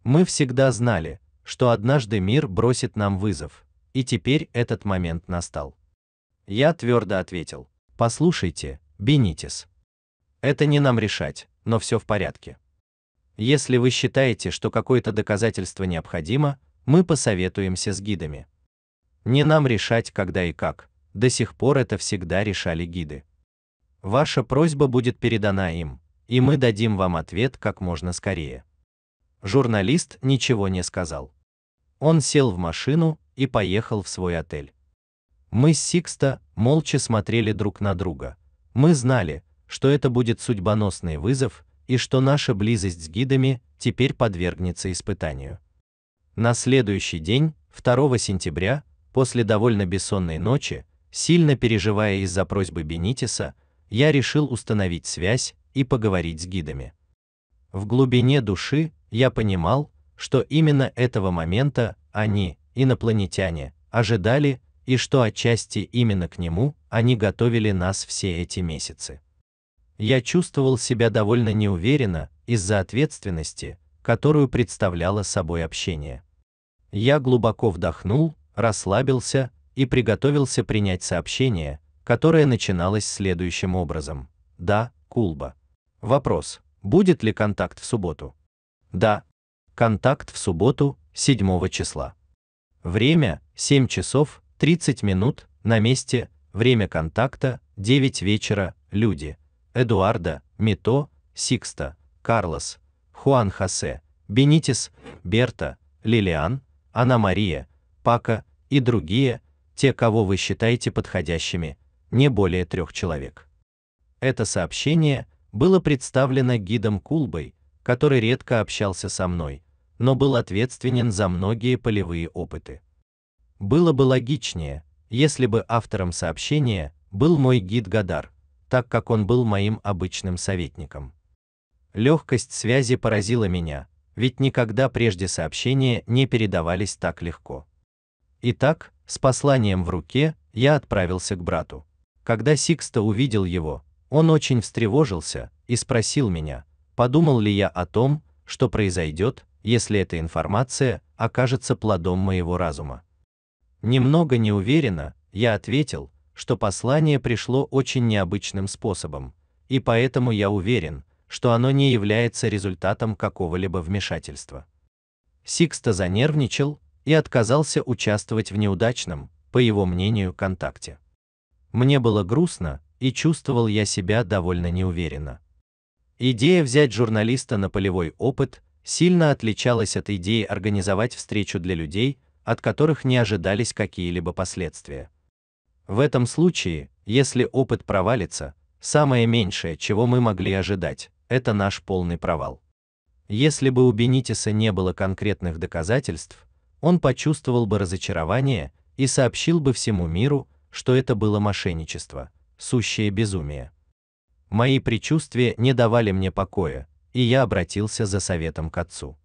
Мы всегда знали, что однажды мир бросит нам вызов, и теперь этот момент настал. Я твердо ответил: Послушайте, Бенитис. Это не нам решать, но все в порядке. Если вы считаете, что какое-то доказательство необходимо, мы посоветуемся с гидами. Не нам решать, когда и как. До сих пор это всегда решали гиды. Ваша просьба будет передана им, и мы дадим вам ответ как можно скорее. Журналист ничего не сказал. Он сел в машину и поехал в свой отель. Мы с Сикста молча смотрели друг на друга. Мы знали, что это будет судьбоносный вызов и что наша близость с гидами теперь подвергнется испытанию. На следующий день, 2 сентября, после довольно бессонной ночи, сильно переживая из-за просьбы Бенитиса, я решил установить связь и поговорить с гидами. В глубине души я понимал, что именно этого момента они, инопланетяне, ожидали и что отчасти именно к нему они готовили нас все эти месяцы. Я чувствовал себя довольно неуверенно из-за ответственности, которую представляло собой общение. Я глубоко вдохнул, расслабился и приготовился принять сообщение, которое начиналось следующим образом: "Да, Кулба. Вопрос: будет ли контакт в субботу?" "Да. Контакт в субботу, 7 числа. Время 7 часов 30 минут, на месте, время контакта, 9 вечера, люди, Эдуардо Мито, Сикста, Карлос, Хуан Хосе, Бенитис, Берта, Лилиан, Анна-Мария, Пака и другие, те, кого вы считаете подходящими, не более трех человек. Это сообщение было представлено гидом Кулбой, который редко общался со мной, но был ответственен за многие полевые опыты. Было бы логичнее, если бы автором сообщения был мой гид Гадар, так как он был моим обычным советником. Легкость связи поразила меня, ведь никогда прежде сообщения не передавались так легко. Итак, с посланием в руке я отправился к брату. Когда Сикста увидел его, он очень встревожился и спросил меня, подумал ли я о том, что произойдет, если эта информация окажется плодом моего разума. Немного неуверенно, я ответил, что послание пришло очень необычным способом, и поэтому я уверен, что оно не является результатом какого-либо вмешательства. Сикста занервничал и отказался участвовать в неудачном, по его мнению, контакте. Мне было грустно, и чувствовал я себя довольно неуверенно. Идея взять журналиста на полевой опыт сильно отличалась от идеи организовать встречу для людей, от которых не ожидались какие-либо последствия. В этом случае, если опыт провалится, самое меньшее, чего мы могли ожидать, это наш полный провал. Если бы у Бенитиса не было конкретных доказательств, он почувствовал бы разочарование и сообщил бы всему миру, что это было мошенничество, сущее безумие. Мои предчувствия не давали мне покоя, и я обратился за советом к отцу.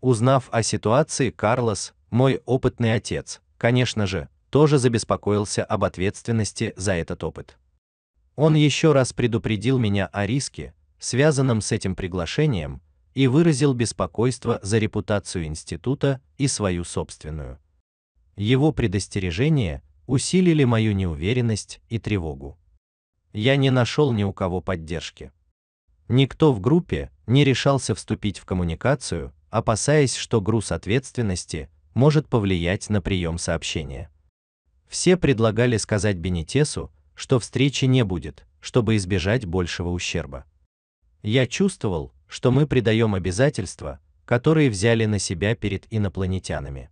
Узнав о ситуации, Карлос, мой опытный отец, конечно же, тоже забеспокоился об ответственности за этот опыт. Он еще раз предупредил меня о риске, связанном с этим приглашением, и выразил беспокойство за репутацию института и свою собственную. Его предостережения усилили мою неуверенность и тревогу. Я не нашел ни у кого поддержки. Никто в группе не решался вступить в коммуникацию, опасаясь, что груз ответственности может повлиять на прием сообщения. Все предлагали сказать Бенитесу, что встречи не будет, чтобы избежать большего ущерба. Я чувствовал, что мы придаем обязательства, которые взяли на себя перед инопланетянами.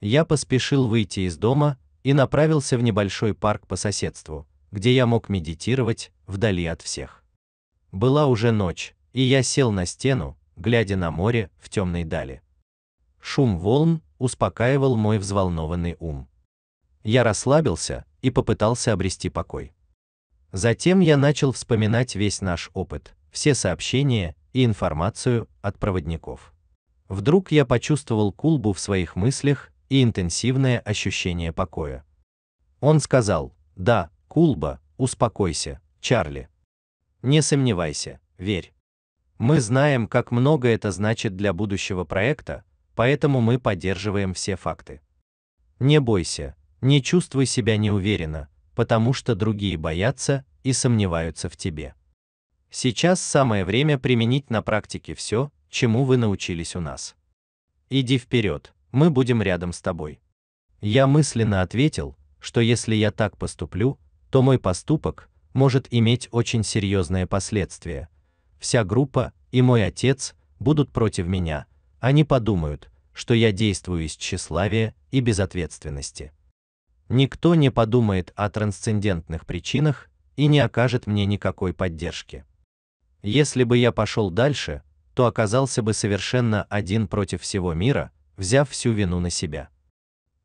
Я поспешил выйти из дома и направился в небольшой парк по соседству, где я мог медитировать вдали от всех. Была уже ночь, и я сел на стену, глядя на море в темной дали. Шум волн успокаивал мой взволнованный ум. Я расслабился и попытался обрести покой. Затем я начал вспоминать весь наш опыт, все сообщения и информацию от проводников. Вдруг я почувствовал Кулбу в своих мыслях и интенсивное ощущение покоя. Он сказал: "Да, Кулба, успокойся, Чарли. Не сомневайся, верь. Мы знаем, как много это значит для будущего проекта, поэтому мы поддерживаем все факты. Не бойся, не чувствуй себя неуверенно, потому что другие боятся и сомневаются в тебе. Сейчас самое время применить на практике все, чему вы научились у нас. Иди вперед, мы будем рядом с тобой. Я мысленно ответил, что если я так поступлю, то мой поступок может иметь очень серьезные последствия. Вся группа и мой отец будут против меня, они подумают, что я действую из тщеславия и безответственности. Никто не подумает о трансцендентных причинах и не окажет мне никакой поддержки. Если бы я пошел дальше, то оказался бы совершенно один против всего мира, взяв всю вину на себя.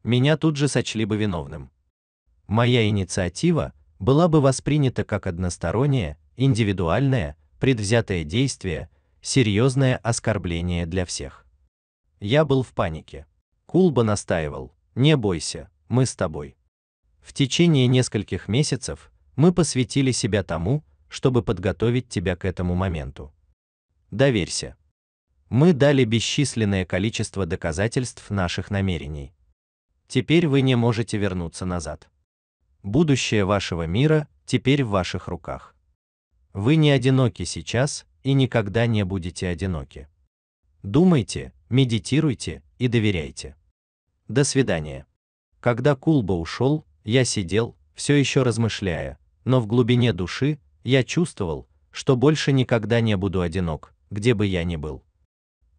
Меня тут же сочли бы виновным. Моя инициатива была бы воспринята как одностороннее, индивидуальное, предвзятое действие, серьезное оскорбление для всех. Я был в панике. Кулба настаивал: "Не бойся, мы с тобой". В течение нескольких месяцев мы посвятили себя тому, чтобы подготовить тебя к этому моменту. Доверься. Мы дали бесчисленное количество доказательств наших намерений. Теперь вы не можете вернуться назад. Будущее вашего мира теперь в ваших руках. Вы не одиноки сейчас и никогда не будете одиноки. Думайте, медитируйте и доверяйте. До свидания. Когда Кулба ушел, я сидел, все еще размышляя, но в глубине души я чувствовал, что больше никогда не буду одинок, где бы я ни был.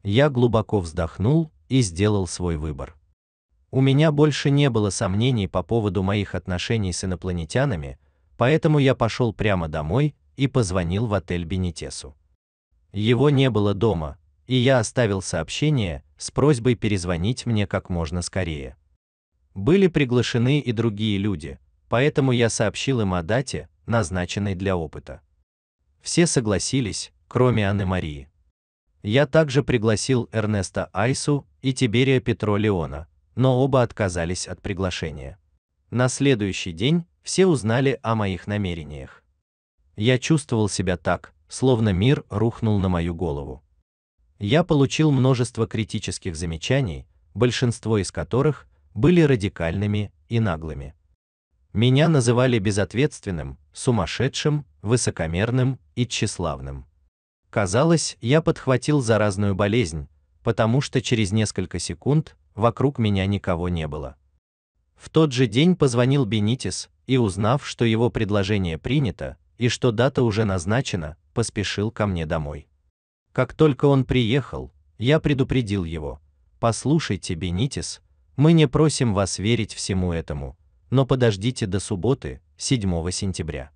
Я глубоко вздохнул и сделал свой выбор. У меня больше не было сомнений по поводу моих отношений с инопланетянами, поэтому я пошел прямо домой и позвонил в отель Бенитесу. Его не было дома, и я оставил сообщение с просьбой перезвонить мне как можно скорее. Были приглашены и другие люди, поэтому я сообщил им о дате, назначенной для опыта. Все согласились, кроме Анны Марии. Я также пригласил Эрнеста Айсу и Тиберия Петро Леона, но оба отказались от приглашения. На следующий день все узнали о моих намерениях. Я чувствовал себя так, словно мир рухнул на мою голову я получил множество критических замечаний, большинство из которых были радикальными и наглыми. Меня называли безответственным, сумасшедшим, высокомерным и тщеславным. Казалось, я подхватил заразную болезнь, потому что через несколько секунд вокруг меня никого не было. В тот же день позвонил Бенитис и, узнав, что его предложение принято и что дата уже назначена, поспешил ко мне домой. Как только он приехал, я предупредил его: "Послушайте, Бенитис, мы не просим вас верить всему этому, но подождите до субботы, 7 сентября".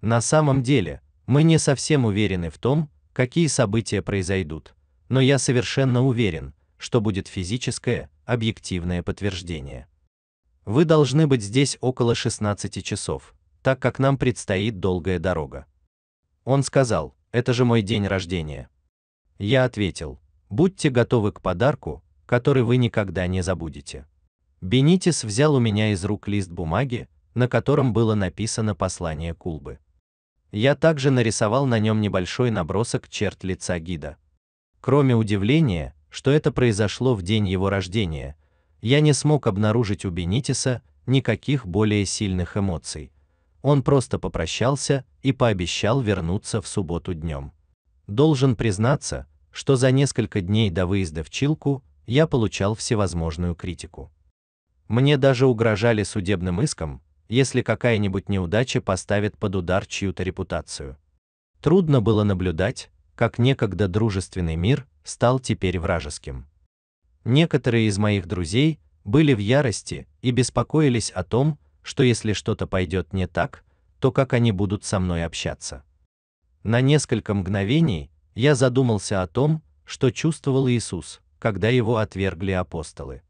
На самом деле, мы не совсем уверены в том, какие события произойдут, но я совершенно уверен, что будет физическое, объективное подтверждение. Вы должны быть здесь около 16 часов, так как нам предстоит долгая дорога. Он сказал: это же мой день рождения. Я ответил, будьте готовы к подарку, который вы никогда не забудете. Бенитис взял у меня из рук лист бумаги, на котором было написано послание Кулбы. Я также нарисовал на нем небольшой набросок черт лица гида. Кроме удивления, что это произошло в день его рождения, я не смог обнаружить у Бенитиса никаких более сильных эмоций он просто попрощался и пообещал вернуться в субботу днем. Должен признаться, что за несколько дней до выезда в Чилку я получал всевозможную критику. Мне даже угрожали судебным иском, если какая-нибудь неудача поставит под удар чью-то репутацию. Трудно было наблюдать, как некогда дружественный мир стал теперь вражеским. Некоторые из моих друзей были в ярости и беспокоились о том, что если что-то пойдет не так, то как они будут со мной общаться. На несколько мгновений я задумался о том, что чувствовал Иисус, когда его отвергли апостолы.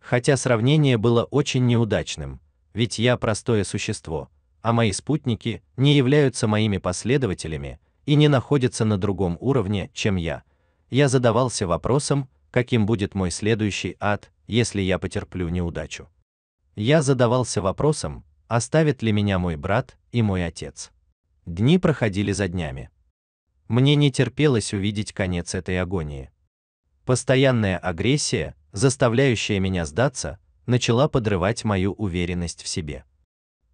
Хотя сравнение было очень неудачным, ведь я простое существо, а мои спутники не являются моими последователями и не находятся на другом уровне, чем я. Я задавался вопросом, каким будет мой следующий ад, если я потерплю неудачу я задавался вопросом, оставит ли меня мой брат и мой отец. Дни проходили за днями. Мне не терпелось увидеть конец этой агонии. Постоянная агрессия, заставляющая меня сдаться, начала подрывать мою уверенность в себе.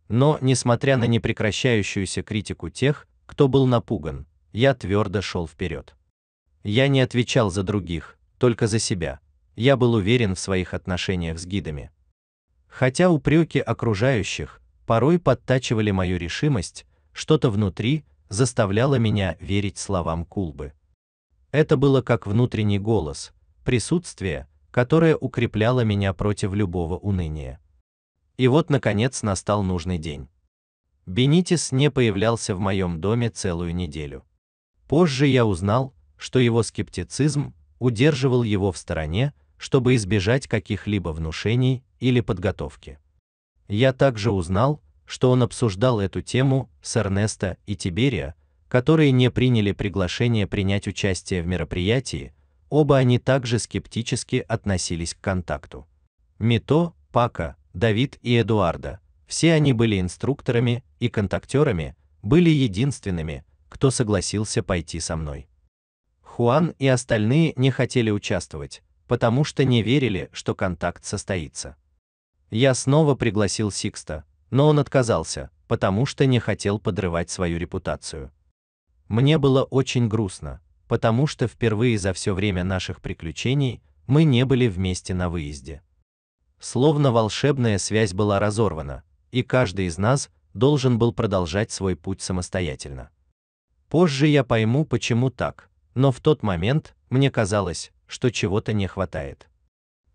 Но, несмотря на непрекращающуюся критику тех, кто был напуган, я твердо шел вперед. Я не отвечал за других, только за себя. Я был уверен в своих отношениях с гидами. Хотя упреки окружающих порой подтачивали мою решимость, что-то внутри заставляло меня верить словам Кулбы. Это было как внутренний голос, присутствие, которое укрепляло меня против любого уныния. И вот наконец настал нужный день. Бенитис не появлялся в моем доме целую неделю. Позже я узнал, что его скептицизм удерживал его в стороне, чтобы избежать каких-либо внушений или подготовки. Я также узнал, что он обсуждал эту тему с Эрнесто и Тиберио, которые не приняли приглашение принять участие в мероприятии, оба они также скептически относились к контакту. Мито, Пака, Давид и Эдуардо, все они были инструкторами и контактерами, были единственными, кто согласился пойти со мной. Хуан и остальные не хотели участвовать, потому что не верили, что контакт состоится. Я снова пригласил Сикста, но он отказался, потому что не хотел подрывать свою репутацию. Мне было очень грустно, потому что впервые за все время наших приключений мы не были вместе на выезде. Словно волшебная связь была разорвана, и каждый из нас должен был продолжать свой путь самостоятельно. Позже я пойму, почему так, но в тот момент мне казалось, что чего-то не хватает.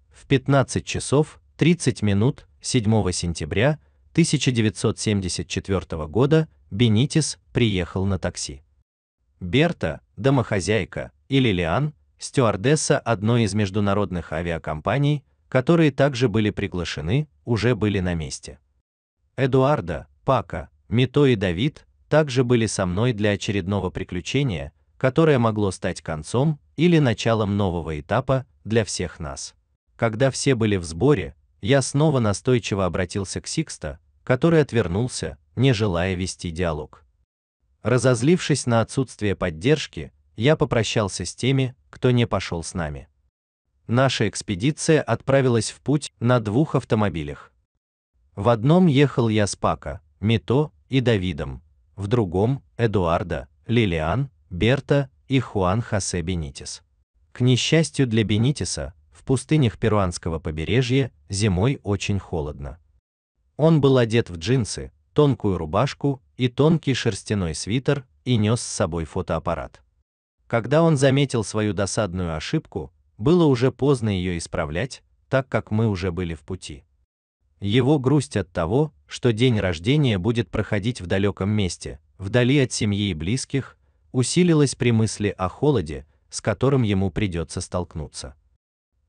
В 15 часов 30 минут 7 сентября 1974 года Бенитис приехал на такси. Берта, домохозяйка, и Лилиан, стюардесса одной из международных авиакомпаний, которые также были приглашены, уже были на месте. Эдуарда, Пака, Мито и Давид также были со мной для очередного приключения, которое могло стать концом или началом нового этапа для всех нас. Когда все были в сборе, я снова настойчиво обратился к Сикста, который отвернулся, не желая вести диалог. Разозлившись на отсутствие поддержки, я попрощался с теми, кто не пошел с нами. Наша экспедиция отправилась в путь на двух автомобилях. В одном ехал я с Пака, Мито и Давидом, в другом Эдуарда, Лилиан, Берта и Хуан Хосе Бенитис. К несчастью для Бенитиса, пустынях перуанского побережья зимой очень холодно. Он был одет в джинсы, тонкую рубашку и тонкий шерстяной свитер и нес с собой фотоаппарат. Когда он заметил свою досадную ошибку, было уже поздно ее исправлять, так как мы уже были в пути. Его грусть от того, что день рождения будет проходить в далеком месте, вдали от семьи и близких, усилилась при мысли о холоде, с которым ему придется столкнуться.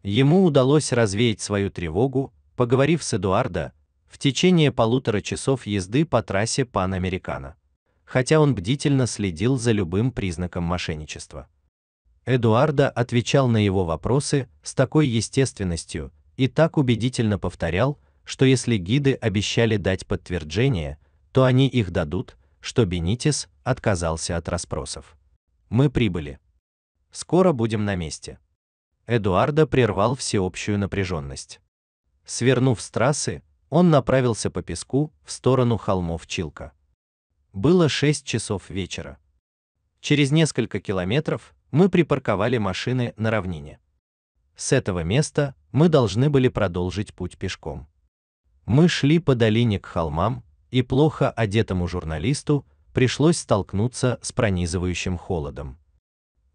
Ему удалось развеять свою тревогу, поговорив с Эдуардо в течение полутора часов езды по трассе Панамерикана, хотя он бдительно следил за любым признаком мошенничества. Эдуардо отвечал на его вопросы с такой естественностью и так убедительно повторял, что если гиды обещали дать подтверждение, то они их дадут, что Бенитис отказался от расспросов. Мы прибыли. Скоро будем на месте. Эдуарда прервал всеобщую напряженность. Свернув с трассы, он направился по песку в сторону холмов Чилка. Было 6 часов вечера. Через несколько километров мы припарковали машины на равнине. С этого места мы должны были продолжить путь пешком. Мы шли по долине к холмам, и плохо одетому журналисту пришлось столкнуться с пронизывающим холодом.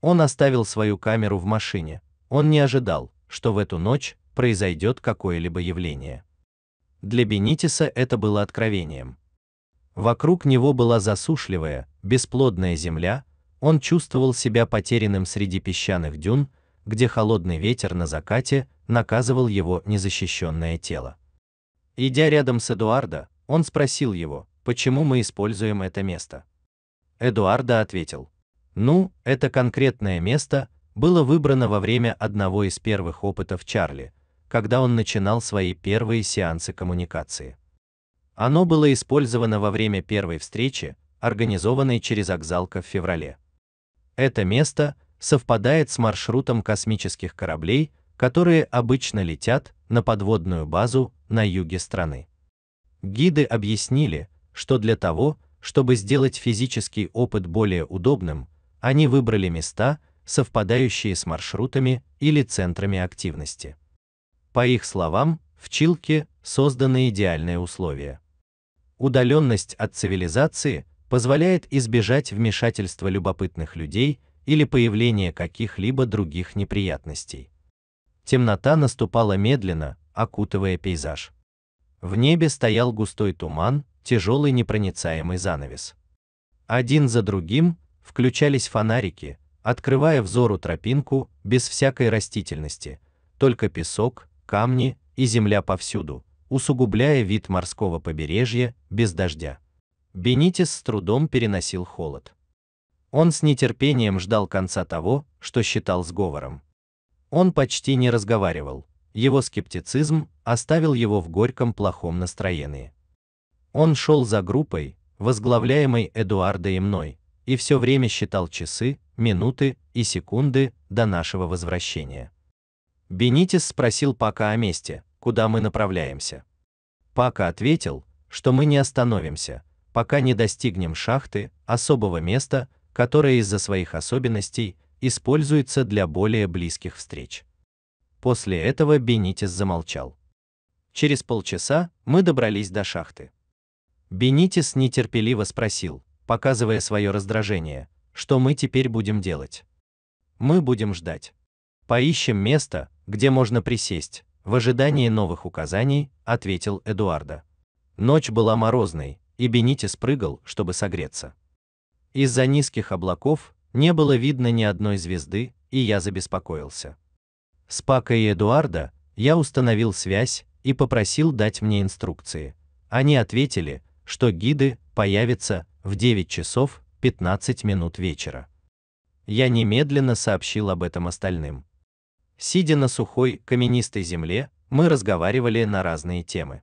Он оставил свою камеру в машине, он не ожидал, что в эту ночь произойдет какое-либо явление. Для Бенитиса это было откровением. Вокруг него была засушливая, бесплодная земля, он чувствовал себя потерянным среди песчаных дюн, где холодный ветер на закате наказывал его незащищенное тело. Идя рядом с Эдуардо, он спросил его, почему мы используем это место. Эдуардо ответил: "Ну, это конкретное место, было выбрано во время одного из первых опытов Чарли, когда он начинал свои первые сеансы коммуникации. Оно было использовано во время первой встречи, организованной через Акзалка в феврале. Это место совпадает с маршрутом космических кораблей, которые обычно летят на подводную базу на юге страны. Гиды объяснили, что для того, чтобы сделать физический опыт более удобным, они выбрали места, совпадающие с маршрутами или центрами активности. По их словам, в Чилке созданы идеальные условия. Удаленность от цивилизации позволяет избежать вмешательства любопытных людей или появления каких-либо других неприятностей. Темнота наступала медленно, окутывая пейзаж. В небе стоял густой туман, тяжелый непроницаемый занавес. Один за другим включались фонарики, открывая взору тропинку без всякой растительности, только песок, камни и земля повсюду, усугубляя вид морского побережья без дождя. Бенитис с трудом переносил холод. Он с нетерпением ждал конца того, что считал сговором. Он почти не разговаривал. Его скептицизм оставил его в горьком плохом настроении. Он шел за группой, возглавляемой Эдуардо и мной, и все время считал часы, минуты и секунды до нашего возвращения. Бенитис спросил Пака о месте, куда мы направляемся. Пака ответил, что мы не остановимся, пока не достигнем шахты, особого места, которое из-за своих особенностей используется для более близких встреч. После этого Бенитис замолчал. Через полчаса мы добрались до шахты. Бенитис нетерпеливо спросил: показывая свое раздражение. Что мы теперь будем делать? Мы будем ждать. Поищем место, где можно присесть, в ожидании новых указаний, ответил Эдуардо. Ночь была морозной, и Бенити спрыгал, чтобы согреться. Из-за низких облаков не было видно ни одной звезды, и я забеспокоился. С Пако и Эдуардо я установил связь и попросил дать мне инструкции. Они ответили, что гиды появятся в 9 часов 15 минут вечера. Я немедленно сообщил об этом остальным. Сидя на сухой, каменистой земле, мы разговаривали на разные темы.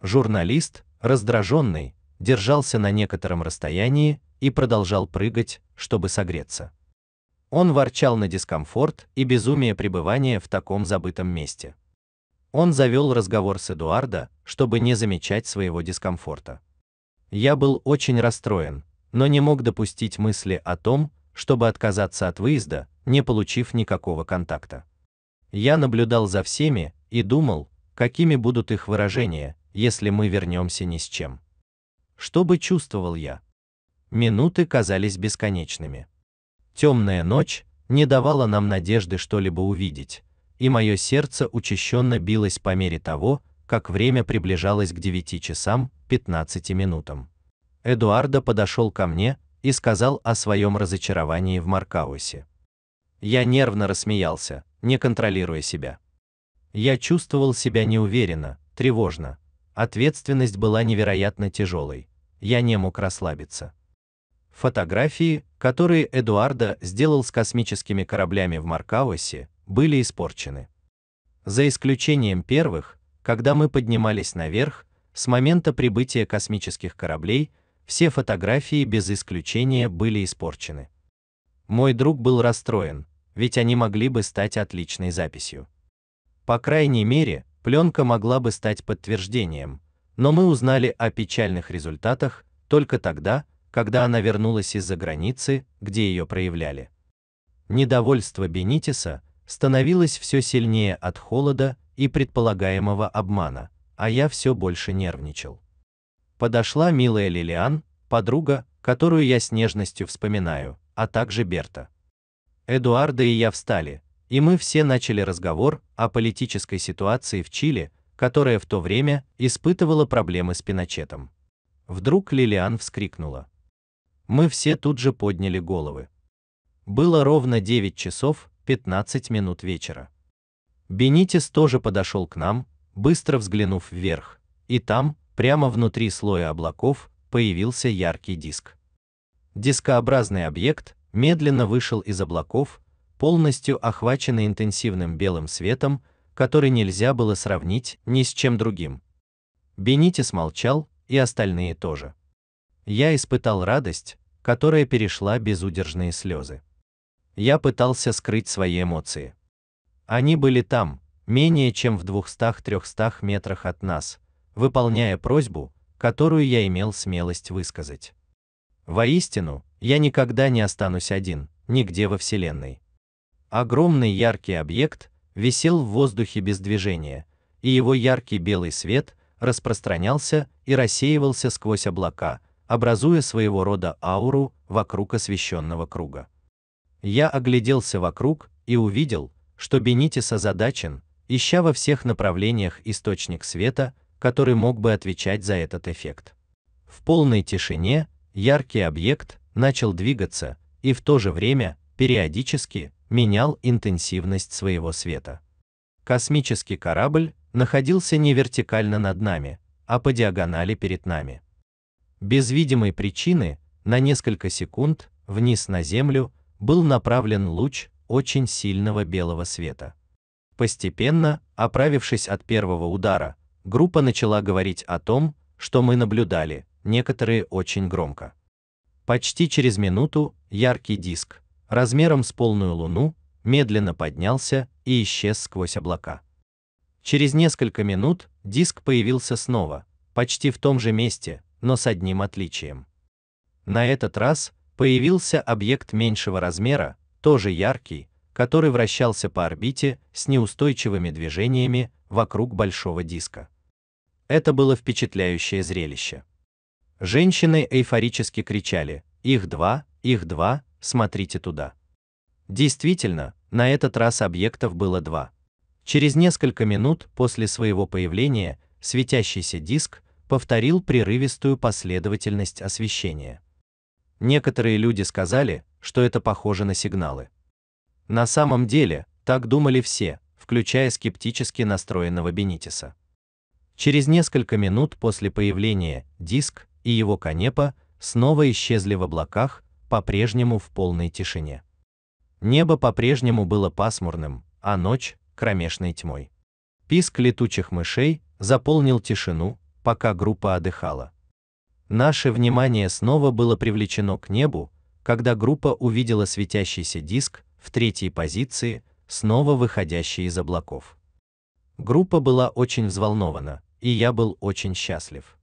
Журналист, раздраженный, держался на некотором расстоянии и продолжал прыгать, чтобы согреться. Он ворчал на дискомфорт и безумие пребывания в таком забытом месте. Он завел разговор с Эдуардо, чтобы не замечать своего дискомфорта. Я был очень расстроен, но не мог допустить мысли о том, чтобы отказаться от выезда, не получив никакого контакта. Я наблюдал за всеми и думал, какими будут их выражения, если мы вернемся ни с чем. Что бы чувствовал я? Минуты казались бесконечными. Темная ночь не давала нам надежды что-либо увидеть, и мое сердце учащенно билось по мере того, как время приближалось к девяти часам, 15 минутам. Эдуардо подошел ко мне и сказал о своем разочаровании в Маркаусе. Я нервно рассмеялся, не контролируя себя. Я чувствовал себя неуверенно, тревожно. Ответственность была невероятно тяжелой. Я не мог расслабиться. Фотографии, которые Эдуардо сделал с космическими кораблями в Маркаусе, были испорчены. За исключением первых, когда мы поднимались наверх, с момента прибытия космических кораблей все фотографии без исключения были испорчены. Мой друг был расстроен, ведь они могли бы стать отличной записью. По крайней мере, пленка могла бы стать подтверждением, но мы узнали о печальных результатах только тогда, когда она вернулась из-за границы, где ее проявляли. Недовольство Бенитиса становилось все сильнее от холода и предполагаемого обмана а я все больше нервничал. Подошла милая Лилиан, подруга, которую я с нежностью вспоминаю, а также Берта. Эдуарда и я встали, и мы все начали разговор о политической ситуации в Чили, которая в то время испытывала проблемы с Пиночетом. Вдруг Лилиан вскрикнула. Мы все тут же подняли головы. Было ровно 9 часов 15 минут вечера. Бенитис тоже подошел к нам, быстро взглянув вверх, и там, прямо внутри слоя облаков, появился яркий диск. Дискообразный объект медленно вышел из облаков, полностью охваченный интенсивным белым светом, который нельзя было сравнить ни с чем другим. Бенитис молчал, и остальные тоже. Я испытал радость, которая перешла безудержные слезы. Я пытался скрыть свои эмоции. Они были там, менее чем в 200-300 метрах от нас, выполняя просьбу, которую я имел смелость высказать. Воистину, я никогда не останусь один, нигде во Вселенной. Огромный яркий объект висел в воздухе без движения, и его яркий белый свет распространялся и рассеивался сквозь облака, образуя своего рода ауру вокруг освещенного круга. Я огляделся вокруг и увидел, что Бенитис озадачен, ища во всех направлениях источник света, который мог бы отвечать за этот эффект. В полной тишине яркий объект начал двигаться и в то же время периодически менял интенсивность своего света. Космический корабль находился не вертикально над нами, а по диагонали перед нами. Без видимой причины на несколько секунд вниз на землю был направлен луч очень сильного белого света. Постепенно, оправившись от первого удара, группа начала говорить о том, что мы наблюдали, некоторые очень громко. Почти через минуту яркий диск, размером с полную луну, медленно поднялся и исчез сквозь облака. Через несколько минут диск появился снова, почти в том же месте, но с одним отличием. На этот раз появился объект меньшего размера, тоже яркий, который вращался по орбите с неустойчивыми движениями вокруг большого диска. Это было впечатляющее зрелище. Женщины эйфорически кричали: "Их два, их два, смотрите туда". Действительно, на этот раз объектов было два. Через несколько минут после своего появления светящийся диск повторил прерывистую последовательность освещения. Некоторые люди сказали, что это похоже на сигналы. На самом деле, так думали все, включая скептически настроенного Бенитиса. Через несколько минут после появления диск и его конепа снова исчезли в облаках, по-прежнему в полной тишине. Небо по-прежнему было пасмурным, а ночь кромешной тьмой. Писк летучих мышей заполнил тишину, пока группа отдыхала. Наше внимание снова было привлечено к небу, когда группа увидела светящийся диск, в третьей позиции, снова выходящей из облаков. Группа была очень взволнована, и я был очень счастлив.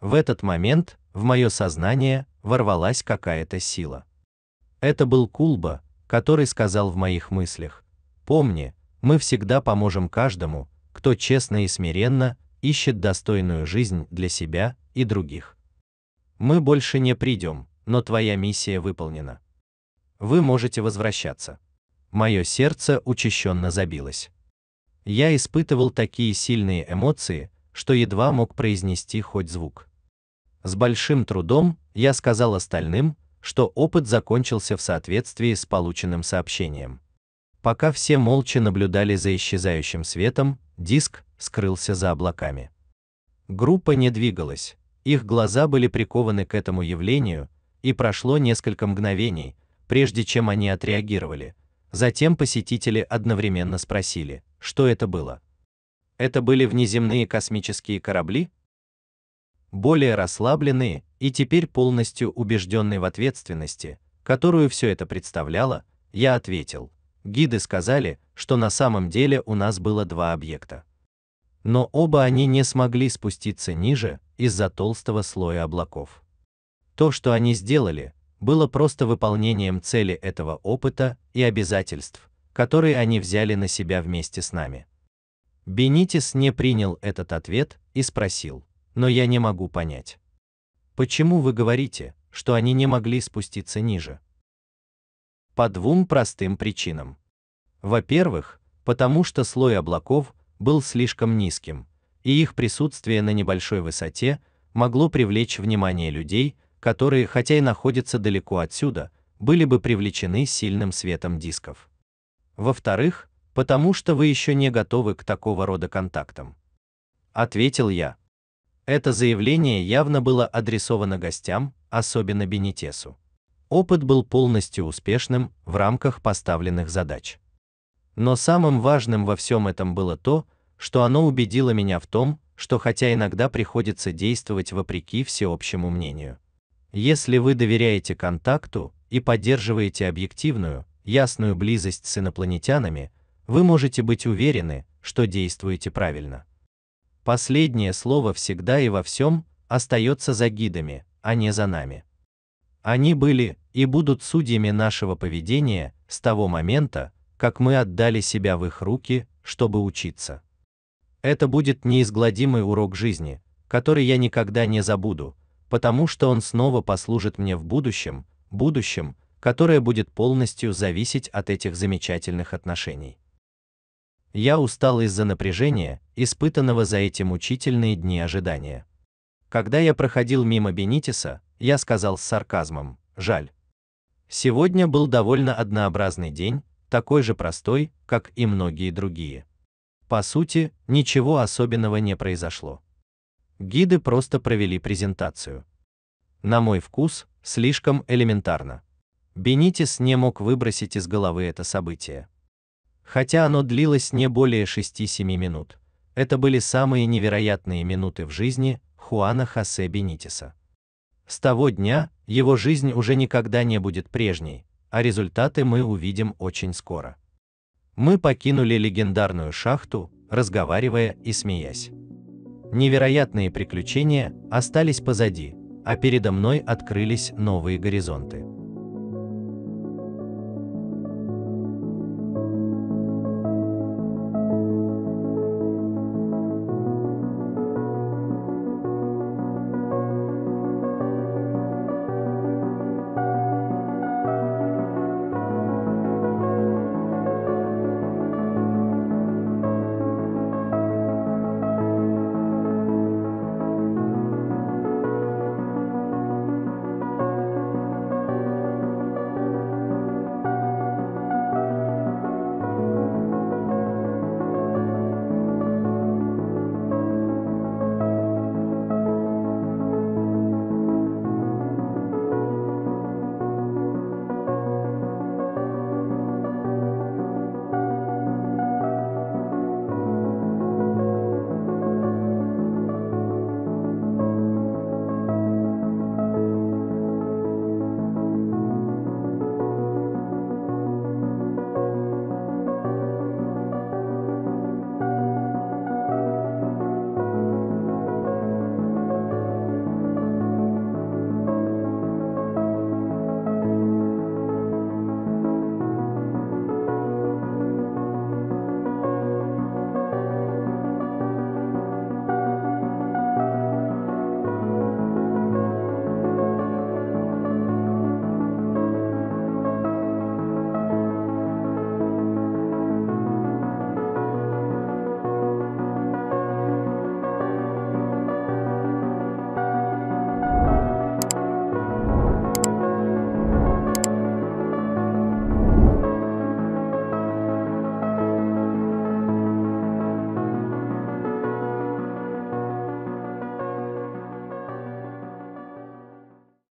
В этот момент в мое сознание ворвалась какая-то сила. Это был Кулба, который сказал в моих мыслях: "Помни, мы всегда поможем каждому, кто честно и смиренно ищет достойную жизнь для себя и других. Мы больше не придем, но твоя миссия выполнена". Вы можете возвращаться. Мое сердце учащенно забилось. Я испытывал такие сильные эмоции, что едва мог произнести хоть звук. С большим трудом я сказал остальным, что опыт закончился в соответствии с полученным сообщением. Пока все молча наблюдали за исчезающим светом, диск скрылся за облаками. Группа не двигалась, их глаза были прикованы к этому явлению, и прошло несколько мгновений, прежде чем они отреагировали. Затем посетители одновременно спросили, что это было. Это были внеземные космические корабли? Более расслабленные и теперь полностью убежденные в ответственности, которую все это представляло, я ответил. Гиды сказали, что на самом деле у нас было два объекта. Но оба они не смогли спуститься ниже из-за толстого слоя облаков. То, что они сделали, было просто выполнением цели этого опыта и обязательств, которые они взяли на себя вместе с нами. Бенитис не принял этот ответ и спросил, но я не могу понять. Почему вы говорите, что они не могли спуститься ниже? По двум простым причинам. Во-первых, потому что слой облаков был слишком низким, и их присутствие на небольшой высоте могло привлечь внимание людей, которые, хотя и находятся далеко отсюда, были бы привлечены сильным светом дисков. Во-вторых, потому что вы еще не готовы к такого рода контактам. Ответил я. Это заявление явно было адресовано гостям, особенно Бенитесу. Опыт был полностью успешным в рамках поставленных задач. Но самым важным во всем этом было то, что оно убедило меня в том, что хотя иногда приходится действовать вопреки всеобщему мнению, если вы доверяете контакту и поддерживаете объективную, ясную близость с инопланетянами, вы можете быть уверены, что действуете правильно. Последнее слово всегда и во всем остается за гидами, а не за нами. Они были и будут судьями нашего поведения с того момента, как мы отдали себя в их руки, чтобы учиться. Это будет неизгладимый урок жизни, который я никогда не забуду, потому что он снова послужит мне в будущем, будущем, которое будет полностью зависеть от этих замечательных отношений. Я устал из-за напряжения, испытанного за эти мучительные дни ожидания. Когда я проходил мимо Бенитиса, я сказал с сарказмом: "Жаль. Сегодня был довольно однообразный день, такой же простой, как и многие другие. По сути, ничего особенного не произошло гиды просто провели презентацию. На мой вкус, слишком элементарно. Бенитис не мог выбросить из головы это событие. Хотя оно длилось не более 6-7 минут. Это были самые невероятные минуты в жизни Хуана Хосе Бенитиса. С того дня его жизнь уже никогда не будет прежней, а результаты мы увидим очень скоро. Мы покинули легендарную шахту, разговаривая и смеясь. Невероятные приключения остались позади, а передо мной открылись новые горизонты.